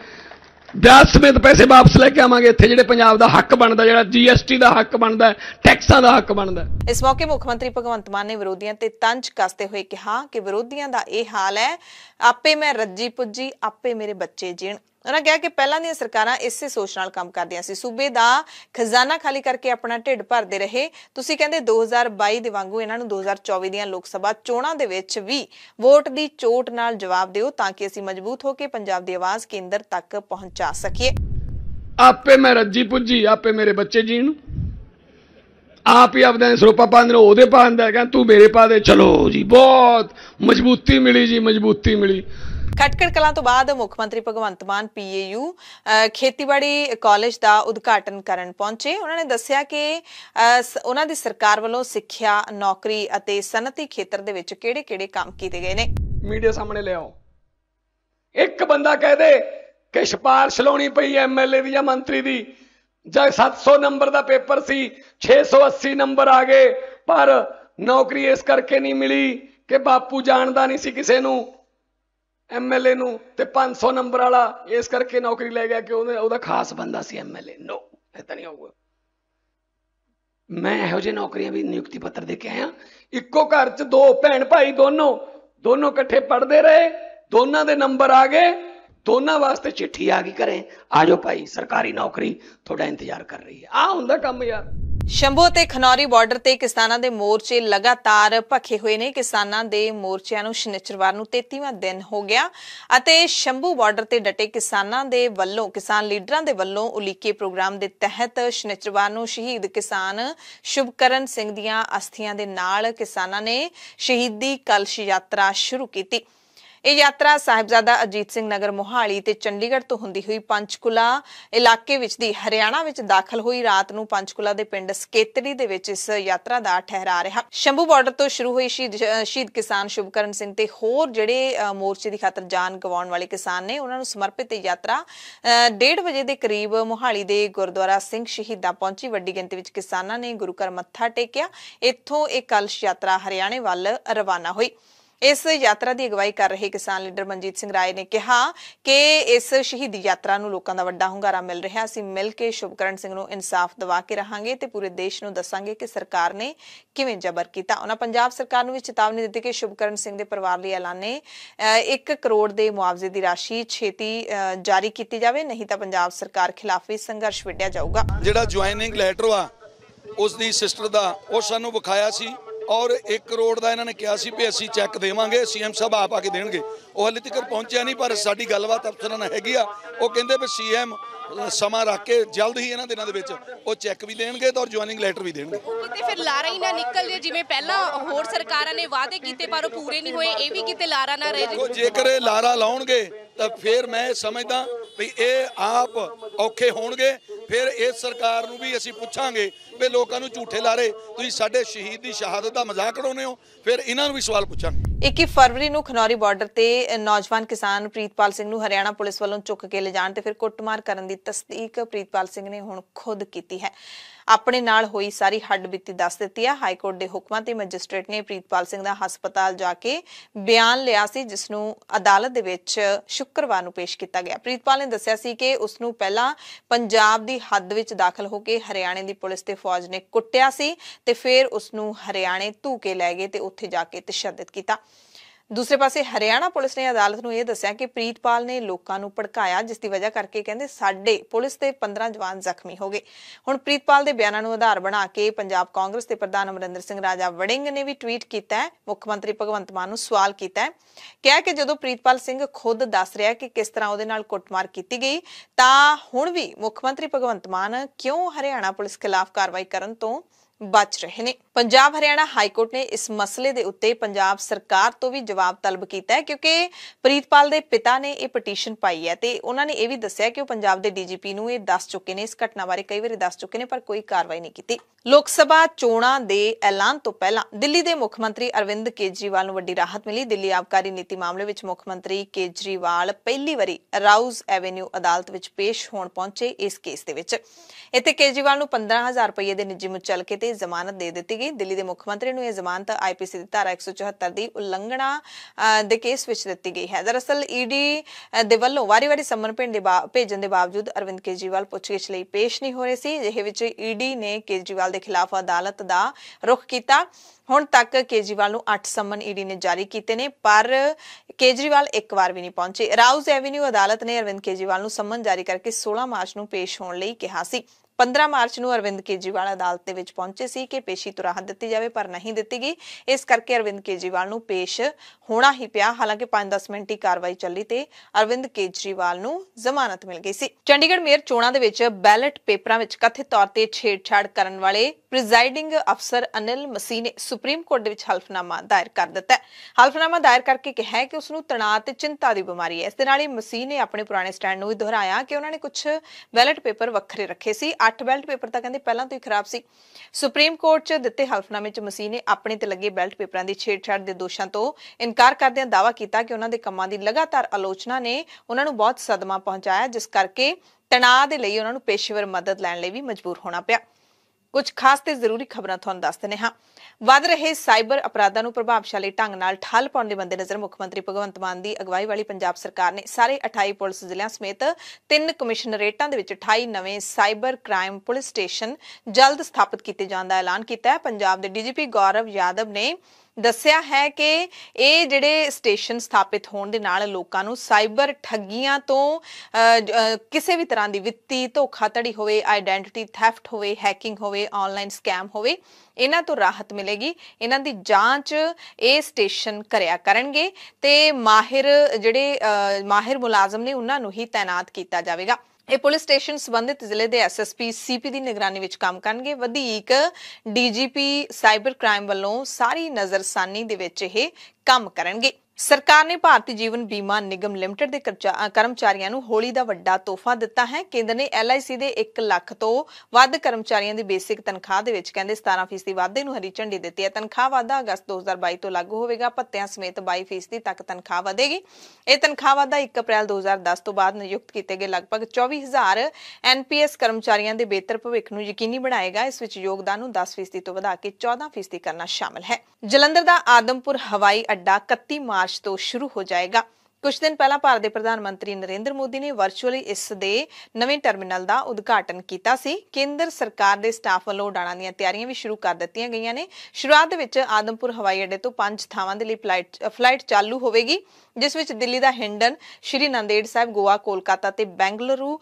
ਦਸ ਮਿੰਟ ਪੈਸੇ ਵਾਪਸ ਲੈ ਕੇ ਆਵਾਂਗੇ ਇੱਥੇ ਜਿਹੜੇ ਪੰਜਾਬ ਦਾ ਹੱਕ ਬਣਦਾ ਜਿਹੜਾ ਜੀਐਸਟੀ ਦਾ ਹੱਕ ਬਣਦਾ ਟੈਕਸਾਂ ਦਾ ਹੱਕ ਬਣਦਾ ਇਸ ਮੌਕੇ ਮੁੱਖ ਮੰਤਰੀ ਭਗਵੰਤ ਮਾਨ ਨੇ ਵਿਰੋਧੀਆਂ ਤੇ ਤੰਜ ਕੱਸਦੇ ਹੋਏ ਕਿਹਾ ਕਿ ਵਿਰੋਧੀਆਂ ਦਾ ਇਹ ਹਾਲ ਹੈ ਆਪੇ ਮੈਂ ਰੱਜੀ ਪੁੱਜੀ ਆਪੇ ਮੇਰੇ ਬੱਚੇ ਜੀਣ ਉਹਨਾਂ ਕਿਹਾ ਕਿ ਪਹਿਲਾਂ ਦੀਆਂ ਸਰਕਾਰਾਂ ਇਸੇ ਸੋਚ ਨਾਲ ਕੰਮ ਕਰਦੀਆਂ ਸੀ ਸੂਬੇ ਦਾ ਖਜ਼ਾਨਾ ਖਾਲੀ ਕਰਕੇ ਆਪਣਾ ਢਿੱਡ ਭਰਦੇ ਰਹੇ ਤੁਸੀਂ ਕਹਿੰਦੇ 2022 ਦੇ ਵਾਂਗੂ ਇਹਨਾਂ ਨੂੰ 2024 ਦੀਆਂ ਲੋਕ ਸਭਾ ਚੋਣਾਂ ਦੇ ਵਿੱਚ ਵੀ ਵੋਟ ਦੀ ਚੋਟ ਨਾਲ ਜਵਾਬ ਦਿਓ ਤਾਂ ਕਿ ਅਸੀਂ ਮਜ਼ਬੂਤ ਹੋ ਕੇ ਪੰਜਾਬ ਦੀ ਆਵਾਜ਼ ਕੇਂਦਰ ਤੱਕ ਪਹੁੰਚਾ ਸਕੀਏ ਆਪੇ ਮੈਂ ਰੱਜੀ ਪੁੱਜੀ ਆਪੇ ਮੇਰੇ ਬੱਚੇ ਜੀਣ ਆਪ ਹੀ ਆਪਦੇ ਸਰੂਪਾ ਪਾਉਂਦੇ ਨੇ ਉਹਦੇ ਦਾ ਕਹਿੰਦਾ ਤੂੰ ਮੇਰੇ ਪਾ ਦੇ ਚਲੋ ਜੀ ਬਹੁਤ ਮਜ਼ਬੂਤੀ ਮਿਲੀ ਜੀ ਮਜ਼ਬੂਤੀ ਮਿਲੀ ਖਟਕੜ ਕਲਾਂ ਤੋਂ ਬਾਅਦ ਮੁੱਖ ਮੰਤਰੀ ਭਗਵੰਤ ਮਾਨ ਪੀਏਯੂ ਖੇਤੀਬਾੜੀ ਕਾਲਜ ਦਾ ਉਦਘਾਟਨ ਕਰਨ ਪਹੁੰਚੇ ਉਹਨਾਂ ਨੇ ਦੱਸਿਆ ਕਿ ਉਹਨਾਂ ਦੀ ਸਰਕਾਰ ਵੱਲੋਂ ਸਿੱਖਿਆ ਨੌਕਰੀ ਅਤੇ ਸਨਅਤੀ ਖੇਤਰ ਦੇ ਵਿੱਚ ਕਿਹੜੇ-ਕਿਹੜੇ ਕੰਮ ਕੀਤੇ ਗਏ ਨੇ ਮੀਡੀਆ ਸਾਹਮਣੇ ਲਿਆਓ ਇੱਕ ਬੰਦਾ ਕਹਿ ਦੇ ਕਿ ਸਿਫਾਰਿਸ਼ ਲਾਉਣੀ ਪਈ ਐਮਐਲਏ ਦੀ ਜਾਂ ਮੰਤਰੀ ਦੀ ਜਾਂ 700 ਨੰਬਰ ਦਾ ਪੇਪਰ ਸੀ 680 ਨੰਬਰ ਆ ਗਏ ਪਰ ਨੌਕਰੀ ਇਸ ਕਰਕੇ ਨਹੀਂ ਮਿਲੀ ਕਿ ਬਾਪੂ ਜਾਣਦਾ ਨਹੀਂ ਸੀ ਕਿਸੇ ਨੂੰ ਐਮਐਲਏ ਨੂੰ ਤੇ 500 ਨੰਬਰ ਵਾਲਾ ਇਸ ਕਰਕੇ ਨੌਕਰੀ ਲੈ ਗਿਆ ਕਿ ਉਹਨੇ ਉਹਦਾ ਖਾਸ ਬੰਦਾ ਸੀ ਐਮਐਲਏ ਨੋ ਇਦਾਂ ਨਹੀਂ ਹੋਊਗਾ ਮੈਂ ਇਹੋ ਜਿਹੇ ਨੌਕਰੀਆਂ ਵੀ ਨਿਯੁਕਤੀ ਪੱਤਰ ਦੇ ਕੇ ਆਇਆ ਇੱਕੋ ਘਰ 'ਚ ਦੋ ਭੈਣ ਭਾਈ ਦੋਨੋਂ ਦੋਨੋਂ ਇਕੱਠੇ ਪੜਦੇ ਰਹੇ ਦੋਨਾਂ ਦੇ ਨੰਬਰ ਆ ਗਏ ਦੋਨਾਂ ਵਾਸਤੇ ਚਿੱਠੀ ਆ ਗਈ ਕਰੇ ਆਜੋ ਭਾਈ ਸਰਕਾਰੀ ਨੌਕਰੀ ਤੁਹਾਡਾ ਇੰਤਜ਼ਾਰ ਕਰ ਰਹੀ ਹੈ ਆ ਹੁੰਦਾ ਕੰਮ ਯਾਰ ਸ਼ੰਭੂ ਅਤੇ ਖਨੌਰੀ ਬਾਰਡਰ ਤੇ ਕਿਸਾਨਾਂ ਦੇ ਮੋਰਚੇ ਲਗਾਤਾਰ ਭਖੇ ਹੋਏ ਨੇ ਕਿਸਾਨਾਂ ਦੇ ਮੋਰਚਿਆਂ ਨੂੰ ਸ਼ਨੀਚਰਵਾਰ ਨੂੰ 33ਵਾਂ ਦਿਨ ਹੋ ਗਿਆ ਅਤੇ ਸ਼ੰਭੂ ਬਾਰਡਰ ਤੇ ਡਟੇ ਕਿਸਾਨਾਂ ਦੇ ਵੱਲੋਂ ਕਿਸਾਨ ਲੀਡਰਾਂ ਦੇ ਵੱਲੋਂ ਉਲੀਕੇ ਪ੍ਰੋਗਰਾਮ ਦੇ ਤਹਿਤ ਸ਼ਨੀਚਰਵਾਰ ਨੂੰ ਸ਼ਹੀਦ ਕਿਸਾਨ ਸ਼ੁਭਕਰਨ ਸਿੰਘ ਦੀਆਂ ਅਸਥੀਆਂ ਦੇ ਨਾਲ ਕਿਸਾਨਾਂ ਨੇ ਸ਼ਹੀਦੀ ਕਲਸ਼ ਯਾਤਰਾ ਸ਼ੁਰੂ ਕੀਤੀ ਇਹ ਯਾਤਰਾ ਸਾਹਿਬਜ਼ਾਦਾ ਅਜੀਤ ਸਿੰਘ ਨਗਰ ਮੋਹਾਲੀ ਤੇ ਚੰਡੀਗੜ੍ਹ ਤੋਂ ਹੁੰਦੀ ਹੋਈ ਪੰਚਕੁਲਾ ਇਲਾਕੇ ਵਿੱਚ ਦੀ ਹਰਿਆਣਾ ਵਿੱਚ ਦਾਖਲ ਹੋਈ ਰਾਤ ਨੂੰ ਪੰਚਕੁਲਾ ਦੇ ਪਿੰਡ ਸਕੇਤੜੀ ਦੇ ਵਿੱਚ ਇਸ ਯਾਤਰਾ ਦਾ ਠਹਿਰਾ ਰਿਹਾ ਸ਼ੰਭੂ ਬਾਰਡਰ ਤੋਂ ਸ਼ੁਰੂ ਹੋਈ ਸ਼ਹੀਦ ਕਿਸਾਨ ਸ਼ੁਭਕਰਨ ਸਿੰਘ ਤੇ ਹੋਰ ਜਿਹੜੇ ਮੋਰਚੇ ਦੀ ਖਾਤਰ ਜਾਨ ਗਵਾਉਣ ਵਾਲੇ ਕਿਸਾਨ ਨੇ ਉਹਨਾਂ ਨੂੰ ਸਮਰਪਿਤ ਇਹ ਯਾਤਰਾ 1:30 ਵਜੇ ਦੇ ਕਰੀਬ ਮੋਹਾਲੀ ਦੇ ਗੁਰਦੁਆਰਾ ਸਿੰਘ ਸ਼ਹੀਦਾਂ ਪਹੁੰਚੀ ਵੱਡੀ ਗਿਣਤੀ ਵਿੱਚ ਕਿਸਾਨਾਂ ਨੇ ਗੁਰੂ ਘਰ ਮੱਥਾ ਟੇਕਿਆ ਇੱਥੋਂ ਇਹ ਕਲਸ਼ ਯਾਤਰਾ ਹਰਿਆਣੇ ਵੱਲ ਰਵਾਨਾ ਹੋਈ ਇਸ ਯਾਤਰਾ ਦੀ ਅਗਵਾਈ ਕਰ ਰਹੇ ਕਿਸਾਨ ਲੀਡਰ ਮਨਜੀਤ ਸਿੰਘ ਰਾਏ ਨੇ ਕਿਹਾ ਕਿ ਇਸ ਸ਼ਹੀਦੀ ਯਾਤਰਾ ਨੂੰ ਲੋਕਾਂ ਦਾ ਵੱਡਾ ਹੁੰਗਾਰਾ ਮਿਲ ਰਿਹਾ ਅਸੀਂ ਮਿਲ ਕੇ ਸ਼ੁਭਕਰਨ ਸਿੰਘ ਨੂੰ ਇਨਸਾਫ ਦਿਵਾ ਕੇ ਰਹਾਂਗੇ ਤੇ ਪੂਰੇ ਦੇਸ਼ ਨੂੰ ਦੱਸਾਂਗੇ ਕਿ ਸਰਕਾਰ ਨੇ ਕਿਵੇਂ ਜ਼ਬਰ ਕੀਤਾ ਉਹਨਾਂ ਪੰਜਾਬ ਸਰਕਾਰ ਨੂੰ ਵੀ ਚੇਤਾਵਨੀ ਦਿੱਤੀ ਕਿ ਸ਼ੁਭਕਰਨ ਸਿੰਘ ਦੇ ਪਰਿਵਾਰ ਲਈ ਐਲਾਨੇ 1 ਕਰੋੜ ਦੇ ਮੁਆਵਜ਼ੇ ਦੀ ਰਾਸ਼ੀ ਛੇਤੀ ਜਾਰੀ ਕੀਤੀ ਜਾਵੇ ਨਹੀਂ ਤਾਂ ਪੰਜਾਬ ਸਰਕਾਰ ਖਿਲਾਫ ਵੀ ਸੰਘਰਸ਼ ਵਿੱਢਿਆ ਜਾਊਗਾ ਜਿਹੜਾ ਜੁਆਇਨਿੰਗ ਲੈਟਰ ਆ ਉਸ ਦੀ ਸਿਸਟਰ ਦਾ ਉਹ ਸਾਨੂੰ ਵਿਖਾਇਆ ਸੀ ਔਰ 1 ਕਰੋੜ ਦਾ ਇਹਨਾਂ ਨੇ ਕਿਹਾ ਸੀ ਵੀ ਅਸੀਂ ਚੈੱਕ ਦੇਵਾਂਗੇ ਸੀਐਮ ਸਾਹਿਬ ਆਪ ਆ ਕੇ ਦੇਣਗੇ ਉਹ ਹਲੇ ਤੱਕ ਪਹੁੰਚਿਆ ਨਹੀਂ ਪਰ ਸਾਡੀ ਗੱਲਬਾਤ ਅਫਸਰਾਂ ਨਾਲ ਹੈਗੀ ਆ ਉਹ ਕਹਿੰਦੇ ਵੀ ਸੀਐਮ ਸਮਾਂ ਰੱਖ ਕੇ ਜਲਦ ਹੀ ਇਹਨਾਂ ਦਿਨਾਂ ਦੇ ਵਿੱਚ ਉਹ ਚੈੱਕ ਵੀ ਦੇਣਗੇ ਤੇ ਔਰ ਜੁਆਇਨਿੰਗ ਲੈਟਰ ਵੀ ਦੇਣਗੇ ਕਿਤੇ ਫਿਰ ਲਾਰਾ ਹੀ ਨਾ ਨਿਕਲ ਜੇ ਜਿਵੇਂ ਪਹਿਲਾਂ ਹੋਰ ਸਰਕਾਰਾਂ ਨੇ ਵਾਅਦੇ ਕੀਤੇ ਪਰ ਉਹ ਪੂਰੇ ਨਹੀਂ ਹੋਏ ਇਹ ਵੀ ਕਿਤੇ ਲਾਰਾ ਨਾ ਰਹੇ ਜੇਕਰ ਇਹ ਲਾਰਾ ਲਾਉਣਗੇ ਤਾਂ ਫਿਰ ਮੈਂ ਸਮਝਦਾ ਵੀ ਇਹ ਆਪ ਔਖੇ ਹੋਣਗੇ ਫਿਰ ਇਸ ਸਰਕਾਰ ਨੂੰ ਵੀ ਅਸੀਂ ਪੁੱਛਾਂਗੇ ਵੀ ਲੋਕਾਂ ਨੂੰ ਝੂਠੇ ਲਾਰੇ ਤੁਸੀਂ ਸਾਡੇ ਸ਼ਹੀਦ ਦੀ ਸ਼ਹਾਦਤ ਦਾ ਮਜ਼ਾਕ ਉਡਾਉਂਦੇ ਹੋ ਫਿਰ ਇਹਨਾਂ ਨੂੰ ਵੀ ਸਵਾਲ ਪੁੱਛਾਂਗੇ 21 ਫਰਵਰੀ ਨੂੰ ਖਨੌਰੀ ਬਾਰਡਰ ਤੇ ਨੌਜਵਾਨ ਕਿਸਾਨ ਪ੍ਰੀਤਪਾਲ ਸਿੰਘ ਨੂੰ ਹਰਿਆਣਾ ਪੁਲਿਸ ਵੱਲੋਂ ਚੁੱਕ ਕੇ ਲਿਜਾਣ ਤੇ ਫਿਰ ਕੁੱਟਮਾਰ ਕਰਨ ਦੀ ਤਸਦੀਕ ਪ੍ਰੀਤਪਾਲ ਸਿੰਘ ਨੇ ਹੁਣ ਖੁਦ ਕੀਤੀ ਹੈ ਆਪਣੇ ਨਾਲ ਹੋਈ ਸਾਰੀ ਹੱਡ ਬੀਤੀ ਦੱਸ ਦਿੱਤੀ ਆ ਹਾਈ ਕੋਰਟ ਦੇ ਹੁਕਮਾਂ ਤੇ ਮੈਜਿਸਟ੍ਰੇਟ ਨੇ ਪ੍ਰੀਤਪਾਲ ਸਿੰਘ ਦਾ ਹਸਪਤਾਲ ਜਾ ਕੇ ਬਿਆਨ ਲਿਆ ਸੀ ਜਿਸ ਨੂੰ ਅਦਾਲਤ ਦੇ ਵਿੱਚ ਸ਼ੁੱਕਰਵਾਰ ਨੂੰ ਪੇਸ਼ ਕੀਤਾ ਗਿਆ ਪ੍ਰੀਤਪਾਲ ਨੇ ਦੱਸਿਆ ਸੀ ਕਿ ਉਸ ਨੂੰ ਪਹਿਲਾਂ ਪੰਜਾਬ ਦੀ ਹੱਦ ਵਿੱਚ ਦਾਖਲ ਹੋ ਕੇ ਹਰਿਆਣੇ ਦੀ ਪੁਲਿਸ ਤੇ ਫੌਜ ਨੇ ਕੁੱਟਿਆ ਸੀ ਤੇ ਫਿਰ ਉਸ ਨੂੰ ਹਰਿਆਣੇ ਧੂਕੇ ਲੈ ਗਏ ਤੇ ਉੱਥੇ ਜਾ ਕੇ ਤਸ਼ੱਦਦ ਕੀਤਾ ਦੂਸਰੇ ਪਾਸੇ ਹਰਿਆਣਾ ਪੁਲਿਸ ਨੇ ਅਦਾਲਤ ਨੂੰ ਇਹ ਦੱਸਿਆ ਕਿ ਪ੍ਰੀਤਪਾਲ ਨੇ ਲੋਕਾਂ ਨੂੰ ਭੜਕਾਇਆ ਜਿਸ ਦੀ ਵਜ੍ਹਾ ਕਰਕੇ ਕਹਿੰਦੇ ਸਾਡੇ ਪੁਲਿਸ ਦੇ 15 ਜਵਾਨ ਜ਼ਖਮੀ ਹੋ ਗਏ ਹੁਣ ਪ੍ਰੀਤਪਾਲ ਦੇ ਬਿਆਨਾਂ ਨੂੰ ਆਧਾਰ ਬਣਾ ਕੇ ਪੰਜਾਬ ਕਾਂਗਰਸ ਦੇ ਪ੍ਰਧਾਨ ਅਮਰਿੰਦਰ ਸਿੰਘ ਰਾਜਾ ਵੜਿੰਗ ਨੇ ਵੀ ਟਵੀਟ ਕੀਤਾ ਹੈ ਮੁੱਖ ਮੰਤਰੀ ਭਗਵੰਤ ਮਾਨ ਨੂੰ ਸਵਾਲ ਕੀਤਾ ਹੈ ਕਿਹਾ ਕਿ ਜਦੋਂ ਪ੍ਰੀਤਪਾਲ ਸਿੰਘ ਖੁਦ ਦੱਸ ਰਿਹਾ ਕਿ ਕਿਸ ਤਰ੍ਹਾਂ ਉਹਦੇ ਨਾਲ ਕੁੱਟਮਾਰ ਕੀਤੀ ਗਈ ਤਾਂ ਹੁਣ ਵੀ ਮੁੱਖ ਮੰਤਰੀ ਭਗਵੰਤ ਮਾਨ ਕਿਉਂ ਹਰਿਆਣਾ ਪੁਲਿਸ ਖਿਲਾਫ ਕਾਰਵਾਈ ਕਰਨ ਤੋਂ ਬਚ ਰਹੇ ਨੇ ਪੰਜਾਬ ਹਰਿਆਣਾ ਹਾਈ ਕੋਰਟ ਨੇ ਇਸ ਮਸਲੇ ਦੇ ਉੱਤੇ ਪੰਜਾਬ ਸਰਕਾਰ ਤੋਂ ਵੀ ਜਵਾਬ ਤਲਬ ਕੀਤਾ ਹੈ ਕਿਉਂਕਿ ਪ੍ਰੀਤਪਾਲ ਦੇ ਪਿਤਾ ਨੇ ਇਹ ਪਟੀਸ਼ਨ ਪਾਈ ਹੈ ਤੇ ਉਹਨਾਂ ਨੇ ਇਹ ਵੀ ਦੱਸਿਆ ਕਿ ਉਹ ਪੰਜਾਬ ਦੇ ਡੀਜੀਪੀ ਨੂੰ ਇਹ ਦੱਸ ਚੁੱਕੇ ਨੇ ਇਸ ਘਟਨਾ ਬਾਰੇ ਕਈ ਵਾਰੀ ਦੱਸ ਚੁੱਕੇ ਨੇ ਪਰ ਕੋਈ ਕਾਰਵਾਈ ਨਹੀਂ ਕੀਤੀ ਲੋਕ ਸਭਾ ਚੋਣਾਂ ਦੇ ਐਲਾਨ ਤੋਂ ਪਹਿਲਾਂ ਦਿੱਲੀ ਦੇ ਮੁੱਖ ਮੰਤਰੀ ਅਰਵਿੰਦ ਕੇਜਰੀਵਾਲ ਨੂੰ ਵੱਡੀ ਰਾਹਤ ਮਿਲੀ ਦਿੱਲੀ ਆਬਕਾਰੀ ਨੀਤੀ ਮਾਮਲੇ ਵਿੱਚ ਮੁੱਖ ਮੰਤਰੀ ਕੇਜਰੀਵਾਲ ਪਹਿਲੀ ਵਾਰੀ ਰਾਊਜ਼ ਐਵੇਨਿਊ ਅਦਾਲਤ ਵਿੱਚ ਪੇਸ਼ ਹੋਣ ਪਹੁੰਚੇ ਇਸ ਕੇਸ ਦੇ ਵਿੱਚ ਇੱਥੇ ਕੇਜਰੀਵਾਲ ਨੂੰ 15000 ਰੁਪਏ ਦੇ ਨਿੱਜੀ ਮੁਚਲਕੇ ਤੇ ਜ਼ਮਾਨਤ ਦੇ ਦਿੱਤੀ ਗਈ ਦਿੱਲੀ ਦੇ ਮੁੱਖ ਮੰਤਰੀ ਨੂੰ ਇਹ ਜ਼ਮਾਨਤ ਆਈਪੀਸੀ ਦੀ ਧਾਰਾ 174 ਦੀ ਉਲੰਘਣਾ ਦੇ ਕੇਸ ਵਿੱਚ ਦਿੱਤੀ ਗਈ ਹੈ ਦਰਅਸਲ ਈਡੀ e ਦੇ ਵੱਲੋਂ ਵਾਰੀ-ਵਾਰੀ ਸਮਨ ਭੇਜਣ ਦੇ ਬਾਵਜੂਦ ਅਰਵਿੰਦ ਕੇਜੀਵਾਲ ਪੁੱਛਗਿੱਛ ਲਈ ਪੇਸ਼ ਨਹੀਂ ਹੋ ਰਹੇ ਸੀ ਜਿਹੇ ਵਿੱਚ ਈਡੀ e ਨੇ ਕੇਜੀਵਾਲ ਦੇ ਖਿਲਾਫ ਅਦਾਲਤ ਦਾ ਰੁਖ ਕੀਤਾ ਹੁਣ ਤੱਕ ਕੇਜਰੀਵਾਲ ਨੂੰ 8 ਸਮਨ ਈਡੀ ਨੇ ਜਾਰੀ ਕੀਤੇ ਨੇ ਪਰ ਕੇਜਰੀਵਾਲ ਇੱਕ ਵਾਰ ਵੀ ਨਹੀਂ ਪਹੁੰਚੇ ਰਾਉਜ਼ ਐਵੇਨਿਊ ਅਦਾਲਤ ਨੇ ਅਰਵਿੰਦ ਕੇਜਰੀਵਾਲ ਨੂੰ ਸਮਨ ਜਾਰੀ ਕਰਕੇ 16 ਮਾਰਚ ਨੂੰ ਪੇਸ਼ ਹੋਣ ਲਈ ਕਿਹਾ ਸੀ 15 ਮਾਰਚ ਨੂੰ ਅਰਵਿੰਦ ਕੇਜੀਵਾਲ ਅਦਾਲਤ ਦੇ ਵਿੱਚ ਪਹੁੰਚੇ ਸੀ ਕਿ ਪੇਸ਼ੀ ਤੁਰਾਹ ਦਿੱਤੀ ਜਾਵੇ ਪਰ ਨਹੀਂ ਦਿੱਤੀ ਗਈ ਇਸ ਕਰਕੇ ਅਰਵਿੰਦ ਕੇਜੀਵਾਲ ਨੂੰ ਪੇਸ਼ ਹੋਣਾ ਹੀ ਪਿਆ ਹਾਲਾਂਕਿ 5-10 ਮਿੰਟ ਹੀ ਕਾਰਵਾਈ ਚੱਲੀ ਤੇ ਅਰਵਿੰਦ ਕੇਜਰੀਵਾਲ ਨੂੰ ਜ਼ਮਾਨਤ ਮਿਲ ਗਈ ਸੀ ਚੰਡੀਗੜ੍ਹ ਮੇਅਰ ਚੋਣਾਂ ਦੇ ਵਿੱਚ ਬੈਲਟ ਪੇਪਰਾਂ ਵਿੱਚ ਕਥਿਤ ਤੌਰ ਤੇ ਛੇੜਛਾੜ ਕਰਨ ਵਾਲੇ ਪ੍ਰੈਜ਼ਾਈਡਿੰਗ ਅਫਸਰ ਅਨਿਲ ਮਸੀਹ ਨੇ ਸੁਪਰੀਮ ਕੋਰਟ ਦੇ ਵਿੱਚ ਹਲਫਨਾਮਾ ਦਾਇਰ ਕਰ ਦਿੱਤਾ ਹੈ ਹਲਫਨਾਮਾ ਦਾਇਰ ਕਰਕੇ ਕਿਹਾ ਹੈ ਕਿ ਉਸ ਨੂੰ ਤਣਾਅ ਤੇ ਚਿੰਤਾ ਦੀ ਬਿਮਾਰੀ ਹੈ ਇਸ ਦੇ ਨਾਲ ਹੀ ਮਸੀਹ ਨੇ ਆਪਣੇ ਪੁਰਾਣੇ ਸਟੈਂਡ ਨੂੰ ਵੀ ਦੁਹਰਾਇਆ ਕਿ ਉਹਨਾਂ ਨੇ ਕੁਝ ਬੈਲਟ ਪੇਪਰ ਵੱਖਰੇ ਰੱਖੇ ਸੀ 8 ਬੈਲਟ ਪੇਪਰ ਤਾਂ ਕਹਿੰਦੇ ਪਹਿਲਾਂ ਤੋਂ ਹੀ ਖਰਾਬ ਸੀ ਸੁਪਰੀਮ ਕੋਰਟ 'ਚ ਦਿੱਤੇ ਹਲਫਨਾਮੇ 'ਚ ਮਸੀਹ ਨੇ ਆਪਣੇ ਤੇ ਲੱਗੇ ਬੈਲਟ ਪੇਪਰਾਂ ਦੀ ਛੇੜਛਾੜ ਦੇ ਦੋਸ਼ਾਂ ਤੋਂ ਇਨਕਾਰ ਕਰਦਿਆਂ ਦਾਅਵਾ ਕੀਤਾ ਕਿ ਉਹਨਾਂ ਦੇ ਕੰਮਾਂ ਦੀ ਲਗਾਤਾਰ ਆਲੋਚਨਾ ਨੇ ਉਹਨਾਂ ਨੂੰ ਬਹੁਤ ਸਦਮਾ ਪਹੁੰਚਾਇਆ ਜਿਸ ਕਰਕੇ ਤਣਾਅ ਦੇ ਲਈ ਉਹਨਾਂ ਨੂੰ ਪੇਸ਼ੇਵਰ ਮਦਦ ਲੈਣ ਲਈ ਵੀ ਮਜਬੂਰ ਹੋਣਾ ਪਿਆ ਕੁਝ ਖਾਸ ਤੇ ਜ਼ਰੂਰੀ ਖਬਰਾਂ ਤੁਹਾਨੂੰ ਦੱਸ ਦਿੰਦੇ ਹਾਂ ਵੱਧ ਰਹੇ ਸਾਈਬਰ ਅਪਰਾਧਾਂ ਨੂੰ ਪ੍ਰਭਾਵਸ਼ਾਲੀ ਢੰਗ ਨਾਲ ਠੱਲ ਪਾਉਣ ਦੇ ਨਜ਼ਰ ਮੁੱਖ ਮੰਤਰੀ ਭਗਵੰਤ ਮਾਨ ਦੀ ਅਗਵਾਈ ਵਾਲੀ ਪੰਜਾਬ ਸਰਕਾਰ ਨੇ ਸਾਰੇ 28 ਪੁਲਿਸ ਜ਼ਿਲ੍ਹਿਆਂ ਸਮੇਤ ਤਿੰਨ ਕਮਿਸ਼ਨਰੇਟਾਂ ਦੇ ਵਿੱਚ 28 ਨਵੇਂ ਸਾਈਬਰ ਕ੍ਰਾਈਮ ਪੁਲਿਸ ਸਟੇਸ਼ਨ ਜਲਦ ਸਥਾਪਿਤ ਕੀਤੇ ਜਾਣ ਦਾ ਐਲਾਨ ਕੀਤਾ ਹੈ ਪੰਜਾਬ ਦੇ ਡੀਜੀਪੀ ਗੌਰਵ ਯਾਦਵ ਨੇ ਦੱਸਿਆ ਹੈ ਕਿ ਇਹ ਜਿਹੜੇ ਸਟੇਸ਼ਨ ਸਥਾਪਿਤ ਹੋਣ ਦੇ ਨਾਲ ਲੋਕਾਂ ਨੂੰ ਸਾਈਬਰ ਠੱਗੀਆਂ ਤੋਂ ਕਿਸੇ ਵੀ ਤਰ੍ਹਾਂ ਦੀ ਵਿੱਤੀ ਧੋਖਾਧੜੀ ਹੋਵੇ ਆਇਡੈਂਟੀਟੀ ਥੈਫਟ ਹੋਵੇ ਹੈਕਿੰਗ ਹੋਵੇ ਆਨਲਾਈਨ ਸਕੈਮ ਹੋਵੇ ਇਹਨਾਂ ਤੋਂ ਰਾਹਤ ਮਿਲੇਗੀ ਇਹਨਾਂ ਦੀ ਜਾਂਚ ਇਹ ਸਟੇਸ਼ਨ ਕਰਿਆ ਕਰਨਗੇ ਤੇ ਮਾਹਿਰ ਜਿਹੜੇ ਮਾਹਿਰ ਮੁਲਾਜ਼ਮ ਨੇ ਉਹਨਾਂ ਨੂੰ ਹੀ ਤਾਇਨਾਤ ਕੀਤਾ ਜਾਵੇਗਾ ਇਹ ਪੁਲਿਸ ਸਟੇਸ਼ਨ ਸੰਬੰਧਿਤ ਜ਼ਿਲ੍ਹੇ ਦੇ ਐਸਐਸਪੀ ਸੀਪੀ ਦੀ ਨਿਗਰਾਨੀ ਵਿੱਚ ਕੰਮ ਕਰਨਗੇ ਵਧੀਕ ਡੀਜੀਪੀ ਸਾਈਬਰ ਕ੍ਰਾਈਮ ਵੱਲੋਂ ਸਾਰੀ ਨਜ਼ਰਸਾਨੀ ਦੇ ਵਿੱਚ ਇਹ ਕੰਮ ਕਰਨਗੇ ਸਰਕਾਰ ਨੇ ਭਾਰਤੀ ਜੀਵਨ ਬੀਮਾ ਨਿਗਮ ਲਿਮਟਿਡ ਦੇ ਕਰਮਚਾਰੀਆਂ ਨੂੰ ਹੋਲੀ ਦਾ ਵੱਡਾ ਤੋਹਫਾ ਦਿੱਤਾ ਹੈ ਕੇਂਦਰ ਨੇ LIC ਦੇ 1 ਲੱਖ ਤੋਂ ਵੱਧ ਕਰਮਚਾਰੀਆਂ ਦੀ ਬੇਸਿਕ ਤਨਖਾਹ ਦੇ ਵਿੱਚ ਕਹਿੰਦੇ 17% ਦੀ ਵਾਧੇ ਨੂੰ ਹਰੀ ਝੰਡੀ ਦਿੱਤੀ ਹੈ ਤਨਖਾਹ ਵਾਧਾ ਅਗਸਤ 2022 ਤੋਂ ਲਾਗੂ ਹੋਵੇਗਾ ਭੱਤਿਆਂ ਸਮੇਤ 22% ਤੱਕ ਤਨਖਾਹ ਵਧੇਗੀ ਇਹ ਤਨਖਾਹ ਵਾਧਾ 1 ਅਪ੍ਰੈਲ 2010 ਤੋਂ ਬਾਅਦ ਨਿਯੁਕਤ ਕੀਤੇ ਗਏ ਲਗਭਗ 24000 NPS ਕਰਮਚਾਰੀਆਂ ਦੇ ਬਿਹਤਰ ਭਵਿੱਖ ਨੂੰ ਯਕੀਨੀ ਬਣਾਏਗਾ ਇਸ ਵਿੱਚ ਯੋਗਦਾਨ ਨੂੰ 10% ਤੋਂ ਵਧਾ ਕੇ 14% ਕਰਨਾ ਸ਼ਾਮਲ ਹੈ ਜਲੰਧਰ ਦਾ ਆਦਮਪੁਰ ਹਵਾਈ ਅੱਡਾ 31 ਮਾਰਚ ਮਾਰਚ ਤੋਂ ਸ਼ੁਰੂ ਹੋ ਜਾਏਗਾ ਕੁਝ ਦਿਨ ਪਹਿਲਾਂ ਭਾਰਤ ਦੇ ਪ੍ਰਧਾਨ ਮੰਤਰੀ ਨਰਿੰਦਰ ਮੋਦੀ ਨੇ ਵਰਚੁਅਲੀ ਇਸ ਦੇ ਨਵੇਂ ਟਰਮੀਨਲ ਦਾ ਉਦਘਾਟਨ ਕੀਤਾ ਸੀ ਕੇਂਦਰ ਸਰਕਾਰ ਦੇ ਸਟਾਫ ਵੱਲੋਂ ਉਡਾਣਾਂ ਦੀਆਂ ਤਿਆਰੀਆਂ ਵੀ ਸ਼ੁਰੂ ਕਰ ਦਿੱਤੀਆਂ ਗਈਆਂ ਨੇ ਸ਼ੁਰੂਆਤ ਵਿੱਚ ਆਦਮਪੁਰ ਹਵਾਈ ਅੱਡੇ ਤੋਂ ਪੰਜ ਥਾਵਾਂ ਦੇ ਲਈ ਫਲਾਈਟ ਚਾਲੂ ਹੋਵੇਗੀ ਜਿਸ ਵਿੱਚ ਦਿੱਲੀ ਦਾ ਹਿੰਡਨ ਸ਼੍ਰੀ ਨੰਦੇੜ ਸਾਹਿਬ ਗੋਆ ਕੋਲਕਾਤਾ ਤੇ ਬੈਂਗਲੁਰੂ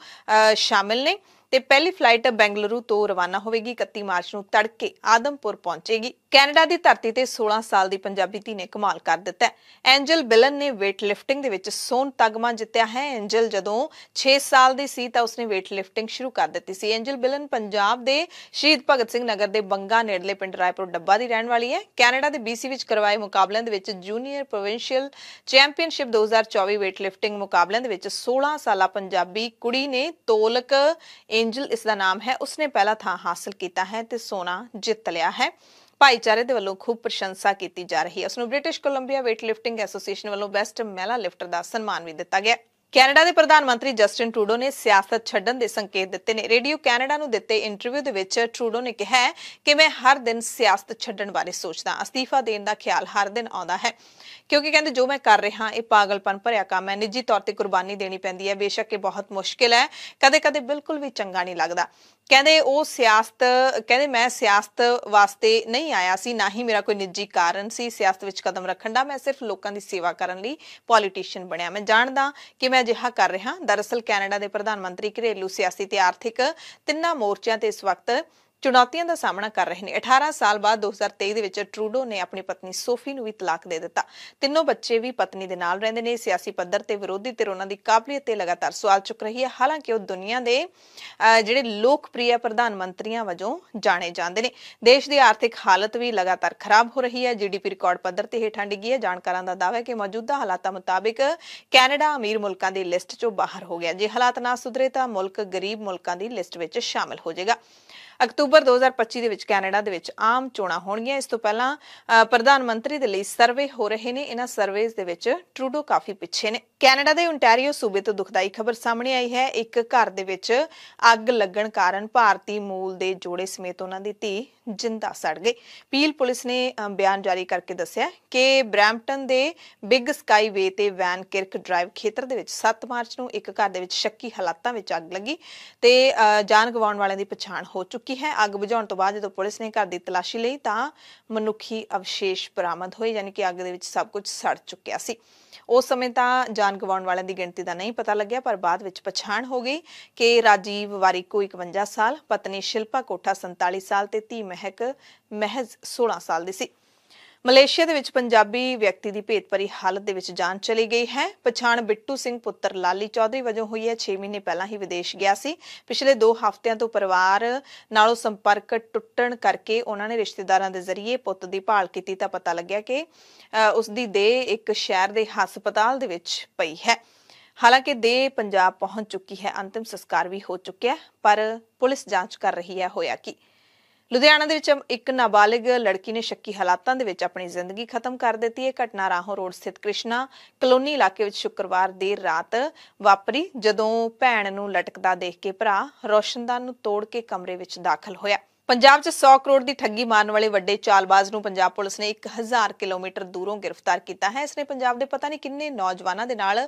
ਸ਼ਾਮਿਲ ਨੇ ਤੇ ਪਹਿਲੀ ਫਲਾਈਟ ਬੈਂਗਲੁਰੂ ਤੋਂ ਰਵਾਨਾ ਹੋਵੇਗੀ 31 ਮਾਰਚ ਨੂੰ ਤੜਕੇ ਆਦਮਪੁਰ ਪਹੁੰਚੇਗੀ ਕੈਨੇਡਾ ਦੀ ਧਰਤੀ ਤੇ 16 ਸਾਲ ਦੀ ਪੰਜਾਬੀ ਧੀ ਨੇ ਕਮਾਲ ਕਰ ਦਿੱਤਾ ਐਂਜਲ ਬਿਲਨ ਨੇ weight lifting ਦੇ ਵਿੱਚ ਸੋਨ ਤਗਮਾ ਜਿੱਤਿਆ ਹੈ ਐਂਜਲ ਜਦੋਂ 6 ਸਾਲ ਦੀ ਸੀ ਤਾਂ ਉਸਨੇ weight lifting ਸ਼ੁਰੂ ਕਰ ਦਿੱਤੀ ਸੀ ਐਂਜਲ ਬਿਲਨ ਪੰਜਾਬ ਦੇ ਸ਼ਹੀਦ ਭਗਤ ਸਿੰਘ ਨਗਰ ਦੇ ਬੰਗਾ ਨੇੜਲੇ ਪਿੰਡ ਰਾਏਪੁਰ ਡੱਬਾ ਦੀ ਰਹਿਣ ਵਾਲੀ ਹੈ ਕੈਨੇਡਾ ਦੇ BC ਵਿੱਚ ਕਰਵਾਏ ਮੁਕਾਬਲਿਆਂ ਦੇ ਵਿੱਚ junior provincial championship 2024 weight lifting ਮੁਕਾਬਲਿਆਂ ਦੇ ਵਿੱਚ 16 ਸਾਲਾ ਪੰਜਾਬੀ ਕੁੜੀ ਨੇ ਤੋਲਕ ਐਂਜਲ ਇਸ ਦਾ ਨਾਮ ਹੈ ਉਸਨੇ ਪਹਿਲਾ ਥਾਂ ਹਾਸਲ ਕੀਤਾ ਹੈ ਤੇ ਸੋਨਾ ਜਿੱਤ ਲਿਆ ਹੈ ਭਾਈਚਾਰੇ ਦੇ ਵੱਲੋਂ ਖੂਬ ਪ੍ਰਸ਼ੰਸਾ ਕੀਤੀ ਜਾ ਰਹੀ ਹੈ ਉਸ ਨੂੰ British Columbia weight lifting association ਵੱਲੋਂ ਬੈਸਟ ਮਹਿਲਾ ਲਿਫਟਰ ਦਾ ਸਨਮਾਨ ਵੀ ਦਿੱਤਾ ਗਿਆ ਕੈਨੇਡਾ ਦੇ ਪ੍ਰਧਾਨ ਮੰਤਰੀ ਜਸਟਿਨ ਟਰੂਡੋ ਨੇ ਸਿਆਸਤ ਛੱਡਣ ਦੇ ਸੰਕੇਤ ਦਿੱਤੇ ਨੇ ਰੇਡੀਓ ਕੈਨੇਡਾ ਨੂੰ ਦਿੱਤੇ ਇੰਟਰਵਿਊ ਦੇ ਵਿੱਚ ਟਰੂਡੋ ਨੇ ਕਿਹਾ ਕਿ ਮੈਂ ਹਰ ਦਿਨ ਸਿਆਸਤ ਛੱਡਣ ਬਾਰੇ ਸੋਚਦਾ ਅਸਤੀਫਾ ਦੇਣ ਦਾ ਖਿਆਲ ਹਰ ਦਿਨ ਆਉਂਦਾ ਹੈ ਕਿਉਂਕਿ ਕਹਿੰਦੇ ਜੋ ਮੈਂ ਕਰ ਰਿਹਾ ਇਹ ਪਾਗਲਪਨ ਭਰਿਆ ਕੰਮ ਹੈ ਨਿੱਜੀ ਤੌਰ ਤੇ ਕੁਰਬਾਨੀ ਦੇਣੀ ਪੈਂਦੀ ਹੈ ਬੇਸ਼ੱਕ ਇਹ ਬਹੁਤ ਮੁਸ਼ਕਿਲ ਹੈ ਕਦੇ-ਕਦੇ ਬਿਲਕੁਲ ਵੀ ਚੰਗਾ ਨਹੀਂ ਲੱਗਦਾ ਕਹਿੰਦੇ ਉਹ ਸਿਆਸਤ ਕਹਿੰਦੇ ਮੈਂ ਸਿਆਸਤ ਵਾਸਤੇ ਨਹੀਂ ਆਇਆ ਸੀ ਨਾ ਹੀ ਮੇਰਾ ਕੋਈ ਨਿੱਜੀ ਕਾਰਨ ਸੀ ਸਿਆਸਤ ਵਿੱਚ ਕਦਮ ਰੱਖਣ ਦਾ ਮੈਂ ਸਿਰਫ ਲੋਕਾਂ ਦੀ ਸੇਵਾ ਕਰਨ ਲਈ ਪੋਲੀਟੀਸ਼ੀਅਨ ਬਣਿਆ ਮੈਂ ਜਾਣਦਾ ਕਿ ਮੈਂ ਅਜਿਹਾ ਕਰ ਰਿਹਾ ਦਰਅਸਲ ਕੈਨੇਡਾ ਦੇ ਪ੍ਰਧਾਨ ਮੰਤਰੀ ਘਰੇਲੂ ਸਿਆਸੀ ਤੇ ਆਰਥਿਕ ਤਿੰਨਾਂ ਮੋਰਚਿਆਂ ਤੇ ਇਸ ਵਕਤ ਚੁਣੌਤੀਆਂ ਦਾ ਸਾਹਮਣਾ ਕਰ ਰਹੇ ਨੇ 18 ਸਾਲ ਬਾਅਦ 2023 ਦੇ ਵਿੱਚ ਟਰੂਡੋ ਨੇ ਆਪਣੀ ਪਤਨੀ ਸੋਫੀ ਨੂੰ ਵੀ ਤਲਾਕ ਦੇ ਦਿੱਤਾ ਤਿੰਨੋਂ ਬੱਚੇ ਵੀ ਪਤਨੀ ਦੇ ਨਾਲ ਰਹਿੰਦੇ ਨੇ ਸਿਆਸੀ ਪੱਧਰ ਤੇ ਵਿਰੋਧੀ ਧਿਰ ਉਹਨਾਂ ਦੀ ਕਾਬਲੀਅਤ ਤੇ ਲਗਾਤਾਰ ਸਵਾਲ ਚੁੱਕ ਰਹੀ ਹੈ ਹਾਲਾਂਕਿ ਉਹ ਦੁਨੀਆ ਦੇ ਜਿਹੜੇ ਲੋਕਪ੍ਰਿਯ ਪ੍ਰਧਾਨ ਮੰਤਰੀਆਂ ਵਜੋਂ ਜਾਣੇ ਜਾਂਦੇ ਨੇ ਦੇਸ਼ ਦੀ ਆਰਥਿਕ ਹਾਲਤ ਵੀ ਲਗਾਤਾਰ ਖਰਾਬ ਹੋ ਰਹੀ ਹੈ ਜੀਡੀਪੀ ਰਿਕਾਰਡ ਪੱਧਰ ਤੇ ਹੇਠਾਂ ਡਿੱਗੀ ਹੈ ਜਾਣਕਾਰਾਂ ਦਾ ਦਾਅਵਾ ਹੈ ਕਿ ਮੌਜੂਦਾ ਹਾਲਾਤਾਂ ਮੁਤਾਬਿਕ ਕੈਨੇਡਾ ਅਮੀਰ ਮੁਲਕਾਂ ਦੀ ਲਿਸਟ ਚੋਂ ਬਾਹਰ ਹੋ ਗਿਆ ਜੇ ਹਾਲਾਤ ਨਾ ਸੁਧਰੇ ਤਾਂ ਮੁਲਕ ਗਰੀਬ ਮੁਲਕਾਂ ਦੀ ਲਿਸਟ ਵਿੱਚ ਸ਼ਾਮਲ ਹੋ ਜਾਏਗਾ ਅਕਤੂਬਰ 2025 ਦੇ ਵਿੱਚ ਕੈਨੇਡਾ ਦੇ ਵਿੱਚ ਆਮ ਚੋਣਾਂ ਹੋਣਗੀਆਂ ਇਸ ਤੋਂ ਪਹਿਲਾਂ ਪ੍ਰਧਾਨ ਮੰਤਰੀ ਦੇ ਲਈ ਸਰਵੇ ਹੋ ਰਹੇ ਨੇ ਇਹਨਾਂ ਸਰਵੇਜ਼ ਦੇ ਵਿੱਚ ਟਰੂਡੋ ਕਾਫੀ ਪਿੱਛੇ ਨੇ ਕੈਨੇਡਾ ਦੇ ਓਨਟਾਰੀਓ ਸੂਬੇ ਤੋਂ ਦੁਖਦਾਈ ਖਬਰ ਸਾਹਮਣੇ ਆਈ ਹੈ ਇੱਕ ਘਰ ਦੇ ਵਿੱਚ ਅੱਗ ਲੱਗਣ ਕਾਰਨ ਭਾਰਤੀ ਮੂਲ ਦੇ ਜੋੜੇ ਸਮੇਤ ਉਹਨਾਂ ਦੀ ਧੀ ਜਿੰਦਾ ਸੜ ਗਈ ਪੀਲ ਪੁਲਿਸ ਨੇ ਬਿਆਨ ਜਾਰੀ ਕਰਕੇ ਦੱਸਿਆ ਕਿ ਬ੍ਰੈਂਪਟਨ ਦੇ ਬਿਗ ਸਕਾਈ ਵੇ ਤੇ ਵੈਨ ਕਿਰਕ ਡਰਾਈਵ ਖੇਤਰ ਦੇ ਵਿੱਚ 7 ਮਾਰਚ ਨੂੰ ਇੱਕ ਘਰ ਦੇ ਵਿੱਚ ਸ਼ੱਕੀ ਹਾਲਾਤਾਂ ਵਿੱਚ ਅੱਗ ਲੱਗੀ ਤੇ ਜਾਨ ਗਵਾਉਣ ਵਾਲਿਆਂ ਦੀ ਪਛਾਣ ਹੋ ਚੁੱਕੀ ਚੁੱਕੀ ਹੈ ਅੱਗ ਬੁਝਾਉਣ ਤੋਂ ਬਾਅਦ ਜਦੋਂ ਪੁਲਿਸ ਨੇ ਘਰ ਦੀ ਤਲਾਸ਼ੀ ਲਈ ਤਾਂ ਮਨੁੱਖੀ ਅਵਸ਼ੇਸ਼ ਬਰਾਮਦ ਹੋਏ ਯਾਨੀ ਕਿ ਅੱਗ ਦੇ ਵਿੱਚ ਸਭ ਕੁਝ ਸੜ ਚੁੱਕਿਆ ਸੀ ਉਸ ਸਮੇਂ ਤਾਂ ਜਾਨ ਗਵਾਉਣ ਵਾਲਿਆਂ ਦੀ ਗਿਣਤੀ ਦਾ ਨਹੀਂ ਪਤਾ ਲੱਗਿਆ ਪਰ ਬਾਅਦ ਵਿੱਚ ਪਛਾਣ ਹੋ ਗਈ ਕਿ ਰਾਜੀਵ ਵਾਰਿਕੋ 51 ਸਾਲ ਪਤਨੀ ਸ਼ਿਲਪਾ ਕੋਠਾ 47 ਸਾਲ ਤੇ ਧੀ ਮਹਿਕ ਮਹਿਜ਼ 16 ਸਾਲ ਦੀ ਸੀ ਮਲੇਸ਼ੀਆ ਦੇ ਵਿੱਚ ਪੰਜਾਬੀ ਵਿਅਕਤੀ ਦੀ ਭੇਤਪਰੀ ਹਾਲਤ ਦੇ ਵਿੱਚ ਜਾਨ ਚਲੀ ਗਈ ਹੈ ਪਛਾਣ ਬਿੱਟੂ ਸਿੰਘ ਪੁੱਤਰ ਲਾਲੀ ਚੌਧਰੀ ਵਜੋਂ ਹੋਈ ਹੈ 6 ਮਹੀਨੇ ਪਹਿਲਾਂ ਹੀ ਵਿਦੇਸ਼ ਗਿਆ ਸੀ ਪਿਛਲੇ 2 ਹਫ਼ਤਿਆਂ ਤੋਂ ਪਰਿਵਾਰ ਨਾਲੋਂ ਸੰਪਰਕ ਟੁੱਟਣ ਕਰਕੇ ਉਹਨਾਂ ਨੇ ਰਿਸ਼ਤੇਦਾਰਾਂ ਦੇ ਜ਼ਰੀਏ ਪੁੱਤ ਦੀ ਭਾਲ ਕੀਤੀ ਤਾਂ ਪਤਾ ਲੱਗਿਆ ਕਿ ਉਸ ਦੀ ਦੇਹ ਇੱਕ ਸ਼ਹਿਰ ਦੇ ਹਸਪਤਾਲ ਦੇ ਵਿੱਚ ਪਈ ਹੈ ਹਾਲਾਂਕਿ ਦੇਹ ਪੰਜਾਬ ਪਹੁੰਚ ਚੁੱਕੀ ਹੈ ਅੰਤਿਮ ਸੰਸਕਾਰ ਵੀ ਹੋ ਚੁੱਕਿਆ ਪਰ ਪੁਲਿਸ ਜਾਂਚ ਕਰ ਰਹੀ ਹੈ ਹੋਇਆ ਕੀ ਲੁਧਿਆਣਾ ਦੇ ਵਿੱਚ ਇੱਕ ਨਾਬਾਲਿਗ ਲੜਕੀ ਨੇ ਸ਼ੱਕੀ ਹਾਲਾਤਾਂ ਦੇ ਵਿੱਚ ਆਪਣੀ ਜ਼ਿੰਦਗੀ ਖਤਮ ਕਰ ਦਿੱਤੀ ਹੈ ਘਟਨਾ ਰਾਹੋਂ ਰੋਡ ਸਥਿਤ ਕ੍ਰਿਸ਼ਨਾ ਕਲੋਨੀ ਇਲਾਕੇ ਵਿੱਚ ਸ਼ੁੱਕਰਵਾਰ ਦੇਰ ਰਾਤ ਵਾਪਰੀ ਜਦੋਂ ਭੈਣ ਨੂੰ ਲਟਕਦਾ ਦੇਖ ਕੇ ਭਰਾ ਰੋਸ਼ਨਦਾਨ ਨੂੰ ਤੋੜ ਕੇ ਕਮਰੇ ਵਿੱਚ ਦਾਖਲ ਹੋਇਆ ਪੰਜਾਬ 'ਚ 100 ਕਰੋੜ ਦੀ ਠੱਗੀ ਮਾਰਨ ਵਾਲੇ ਵੱਡੇ ਚਾਲਬਾਜ਼ ਨੂੰ ਪੰਜਾਬ ਪੁਲਿਸ ਨੇ 1000 ਕਿਲੋਮੀਟਰ ਦੂਰੋਂ ਗ੍ਰਿਫਤਾਰ ਕੀਤਾ ਹੈ ਇਸ ਨੇ ਪੰਜਾਬ ਦੇ ਪਤਾ ਨਹੀਂ ਕਿੰਨੇ ਨੌਜਵਾਨਾਂ ਦੇ ਨਾਲ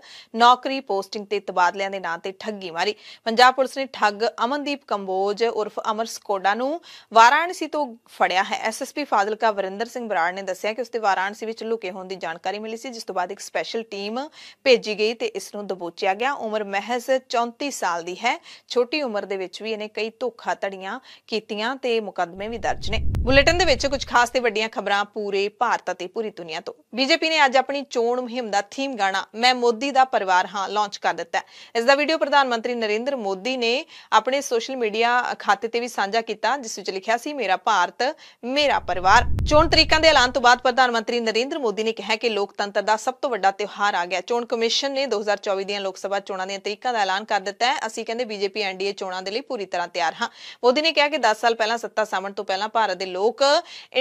ਨੌਕਰੀ ਪੋਸਟਿੰਗ ਤੇ ਤਬਾਦਲਿਆਂ ਦੇ ਨਾਂ ਤੇ ਠੱਗੀ ਮਾਰੀ ਪੰਜਾਬ ਪੁਲਿਸ ਨੇ ਠੱਗ ਅਮਨਦੀਪ ਕੰਬੋਜ ਉਰਫ ਅਮਰ ਸਕੋਡਾ ਨੂੰ ਵਾਰਾਣਸੀ ਤੋਂ ਫੜਿਆ ਹੈ ਐਸਐਸਪੀ ਫਾਜ਼ਿਲਕਾ ਵਰਿੰਦਰ ਸਿੰਘ ਬਰਾੜ ਨੇ ਦੱਸਿਆ ਕਿ ਉਸ ਤੇ ਵਾਰਾਣਸੀ ਵਿੱਚ ਲੁਕੇ ਹੋਣ ਦੀ ਜਾਣਕਾਰੀ ਮਿਲੀ ਸੀ ਜਿਸ ਤੋਂ ਬਾਅਦ ਇੱਕ ਸਪੈਸ਼ਲ ਟੀਮ ਭੇਜੀ ਗਈ ਤੇ ਇਸ ਨੂੰ ਦਬੋਚਿਆ ਗਿਆ ਉਮਰ ਮਹਿਜ਼ 34 ਸਾਲ ਦੀ ਹੈ ਛੋਟੀ ਉਮਰ ਦੇ ਵਿੱਚ ਵੀ ਇਹਨੇ ਕਈ ਧੋਖਾ ਧੜੀਆਂ ਕੀਤੀਆਂ ਤੇ ਮੁਕੱਦਮੇ ਵੀ ਦਰਜ ਨੇ ਬੁਲੇਟਿਨ ਦੇ ਵਿੱਚ ਕੁਝ ਖਾਸ ਤੇ ਵੱਡੀਆਂ ਖਬਰਾਂ ਪੂਰੇ ਭਾਰਤ ਅਤੇ ਪੂਰੀ ਦੁਨੀਆ ਤੋਂ ਬੀਜੇਪੀ ਨੇ ਅੱਜ ਆਪਣੀ ਚੋਣ ਮੁਹਿੰਮ ਦਾ ਥੀਮ ਗਾਣਾ ਮੈਂ ਮੋਦੀ ਦਾ ਪਰਿਵਾਰ ਹਾਂ ਲਾਂਚ ਕਰ ਦਿੱਤਾ ਇਸ ਦਾ ਵੀਡੀਓ ਪ੍ਰਧਾਨ ਮੰਤਰੀ ਨਰਿੰਦਰ ਮੋਦੀ ਨੇ ਆਪਣੇ ਸੋਸ਼ਲ ਮੀਡੀਆ ਖਾਤੇ ਤੇ ਵੀ ਸਾਂਝਾ ਕੀਤਾ ਜਿਸ ਵਿੱਚ ਲਿਖਿਆ ਸੀ ਮੇਰਾ ਭਾਰਤ ਮੇਰਾ ਪਰਿਵਾਰ ਚੋਣ ਤਰੀਕਾਂ ਦੇ ਐਲਾਨ ਤੋਂ ਬਾਅਦ ਪ੍ਰਧਾਨ ਮੰਤਰੀ ਨਰਿੰਦਰ ਮੋਦੀ ਨੇ ਕਿਹਾ ਕਿ ਲੋਕਤੰਤਰ ਦਾ ਸਭ ਤੋਂ ਵੱਡਾ ਤਿਉਹਾਰ ਆ ਗਿਆ ਚੋਣ ਕਮਿਸ਼ਨ ਨੇ 2024 ਦੀਆਂ ਲੋਕ ਸਭਾ ਚੋਣਾਂ ਦੀਆਂ ਤਰੀਕਾਂ ਦਾ ਐਲਾਨ ਕਰ ਦਿੱਤਾ ਹੈ ਅਸੀਂ ਕਹਿੰਦੇ ਬੀਜੇਪੀ ਐਨਡੀਏ ਚੋਣਾਂ ਦੇ ਲਈ ਪੂਰੀ ਤਰ੍ਹਾਂ ਤਿਆਰ ਹਾਂ ਮੋਦੀ ਨੇ ਕਿਹਾ ਕਿ 10 ਸਾਲ ਪਹਿਲਾਂ ਪਹਿਲਾਂ ਸੱਤਾ ਸਾਵਣ ਤੋਂ ਪਹਿਲਾਂ ਭਾਰਤ ਦੇ ਲੋਕ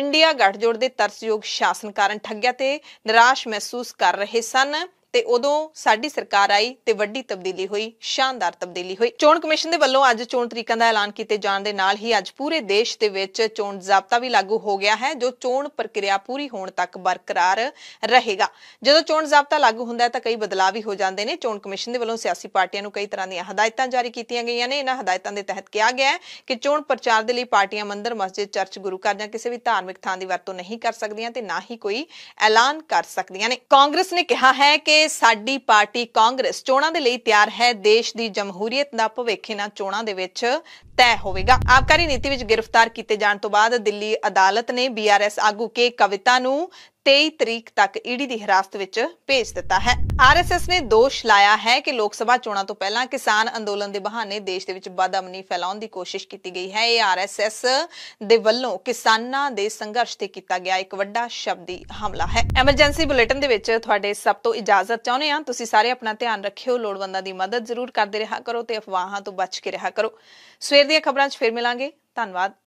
ਇੰਡੀਆ ਗੱਠਜੋੜ ਦੇ ਤਰਸਯੋਗ ਸ਼ਾਸਨ ਕਾਰਨ ਠੱਗਿਆ ਤੇ ਨਿਰਾਸ਼ ਮਹਿਸੂਸ ਕਰ ਰਹੇ ਸਨ ਤੇ ਉਦੋਂ ਸਾਡੀ ਸਰਕਾਰ ਆਈ ਤੇ ਵੱਡੀ ਤਬਦੀਲੀ ਹੋਈ ਸ਼ਾਨਦਾਰ ਤਬਦੀਲੀ ਹੋਈ ਚੋਣ ਕਮਿਸ਼ਨ ਦੇ ਵੱਲੋਂ ਅੱਜ ਚੋਣ ਤਰੀਕਾਂ ਦਾ ਐਲਾਨ ਕੀਤੇ ਜਾਣ ਦੇ ਨਾਲ ਹੀ ਅੱਜ ਪੂਰੇ ਦੇਸ਼ ਦੇ ਵਿੱਚ ਚੋਣ ਜ਼ਾਬਤਾ ਵੀ ਲਾਗੂ ਹੋ ਗਿਆ ਹੈ ਜੋ ਚੋਣ ਪ੍ਰਕਿਰਿਆ ਪੂਰੀ ਹੋਣ ਤੱਕ ਬਰਕਰਾਰ ਰਹੇਗਾ ਜਦੋਂ ਚੋਣ ਜ਼ਾਬਤਾ ਲਾਗੂ ਹੁੰਦਾ ਹੈ ਤਾਂ ਕਈ ਬਦਲਾਅ ਵੀ ਹੋ ਜਾਂਦੇ ਨੇ ਚੋਣ ਕਮਿਸ਼ਨ ਦੇ ਵੱਲੋਂ ਸਿਆਸੀ ਪਾਰਟੀਆਂ ਨੂੰ ਕਈ ਤਰ੍ਹਾਂ ਦੀਆਂ ਹਦਾਇਤਾਂ ਜਾਰੀ ਕੀਤੀਆਂ ਗਈਆਂ ਨੇ ਇਹਨਾਂ ਹਦਾਇਤਾਂ ਦੇ ਤਹਿਤ ਕਿਹਾ ਗਿਆ ਹੈ ਕਿ ਚੋਣ ਪ੍ਰਚਾਰ ਦੇ ਲਈ ਪਾਰਟੀਆਂ ਮੰਦਰ ਮਸਜਿਦ ਚਰਚ ਗੁਰੂ ਘਰ ਜਾਂ ਕਿਸੇ ਵੀ ਧਾਰਮਿਕ ਥਾਂ ਦੀ ਵਰਤੋਂ ਨਹੀਂ ਕਰ ਸਕਦੀਆਂ ਤੇ ਨਾ ਹੀ ਕੋਈ ਐਲਾਨ ਕਰ ਸਕਦੀਆਂ ਨੇ ਕਾਂਗਰਸ ਨੇ ਕਿਹਾ ਹੈ ਕਿ ਸਾਡੀ ਪਾਰਟੀ ਕਾਂਗਰਸ ਚੋਣਾਂ ਦੇ ਲਈ ਤਿਆਰ ਹੈ ਦੇਸ਼ ਦੀ ਜਮਹੂਰੀਅਤ ਦਾ ਭਵਿੱਖ ਇਹਨਾਂ ਚੋਣਾਂ ਦੇ ਵਿੱਚ ਤੈਅ ਹੋਵੇਗਾ ਆਪਕਾਰੀ ਨੀਤੀ ਵਿੱਚ ਗ੍ਰਿਫਤਾਰ ਕੀਤੇ ਜਾਣ ਤੋਂ ਬਾਅਦ ਦਿੱਲੀ ਅਦਾਲਤ ਨੇ ਬੀਆਰਐਸ ਆਗੂ ਕੇ ਕਵਿਤਾ ਨੂੰ 23 ਤਰੀਕ ਤੱਕ ਈਡੀ ਦੀ ਹਿਰਾਸਤ ਵਿੱਚ ਭੇਜ ਦਿੱਤਾ ਹੈ ਆਰਐਸਐਸ ਨੇ ਦੋਸ਼ ਲਾਇਆ ਹੈ ਕਿ ਲੋਕ ਸਭਾ ਚੋਣਾਂ ਤੋਂ ਪਹਿਲਾਂ ਕਿਸਾਨ ਅੰਦੋਲਨ ਦੇ ਬਹਾਨੇ ਦੇਸ਼ ਦੇ ਵਿੱਚ ਬਦਅਮਨੀ ਫੈਲਾਉਣ ਦੀ ਕੋਸ਼ਿਸ਼ ਕੀਤੀ ਗਈ ਹੈ ਇਹ ਆਰਐਸਐਸ ਦੇ ਵੱਲੋਂ ਕਿਸਾਨਾਂ ਦੇ ਸੰਘਰਸ਼ ਤੇ ਕੀਤਾ ਗਿਆ ਇੱਕ ਵੱਡਾ ਸ਼ਬਦੀ ਹਮਲਾ ਹੈ ਐਮਰਜੈਂਸੀ ਬੁਲੇਟਿਨ ਦੇ ਵਿੱਚ ਤੁਹਾਡੇ ਸਭ ਤੋਂ ਇਜਾਜ਼ਤ ਚਾਹੁੰਦੇ ਹਾਂ ਤੁਸੀਂ ਸਾਰੇ ਆਪਣਾ ਧਿਆਨ ਰੱਖਿਓ ਲੋੜਵੰਦਾਂ ਦੀ ਮਦਦ ਜ਼ਰੂਰ ਕਰਦੇ ਰਿਹਾ ਕਰੋ ਤੇ ਅਫਵਾਹਾਂ ਤੋਂ ਬਚ ਕੇ ਰਿਹਾ ਕਰੋ ਸਵੇਰ ਦੀਆਂ ਖਬਰਾਂ 'ਚ ਫੇਰ ਮਿਲਾਂਗੇ ਧੰਨਵਾਦ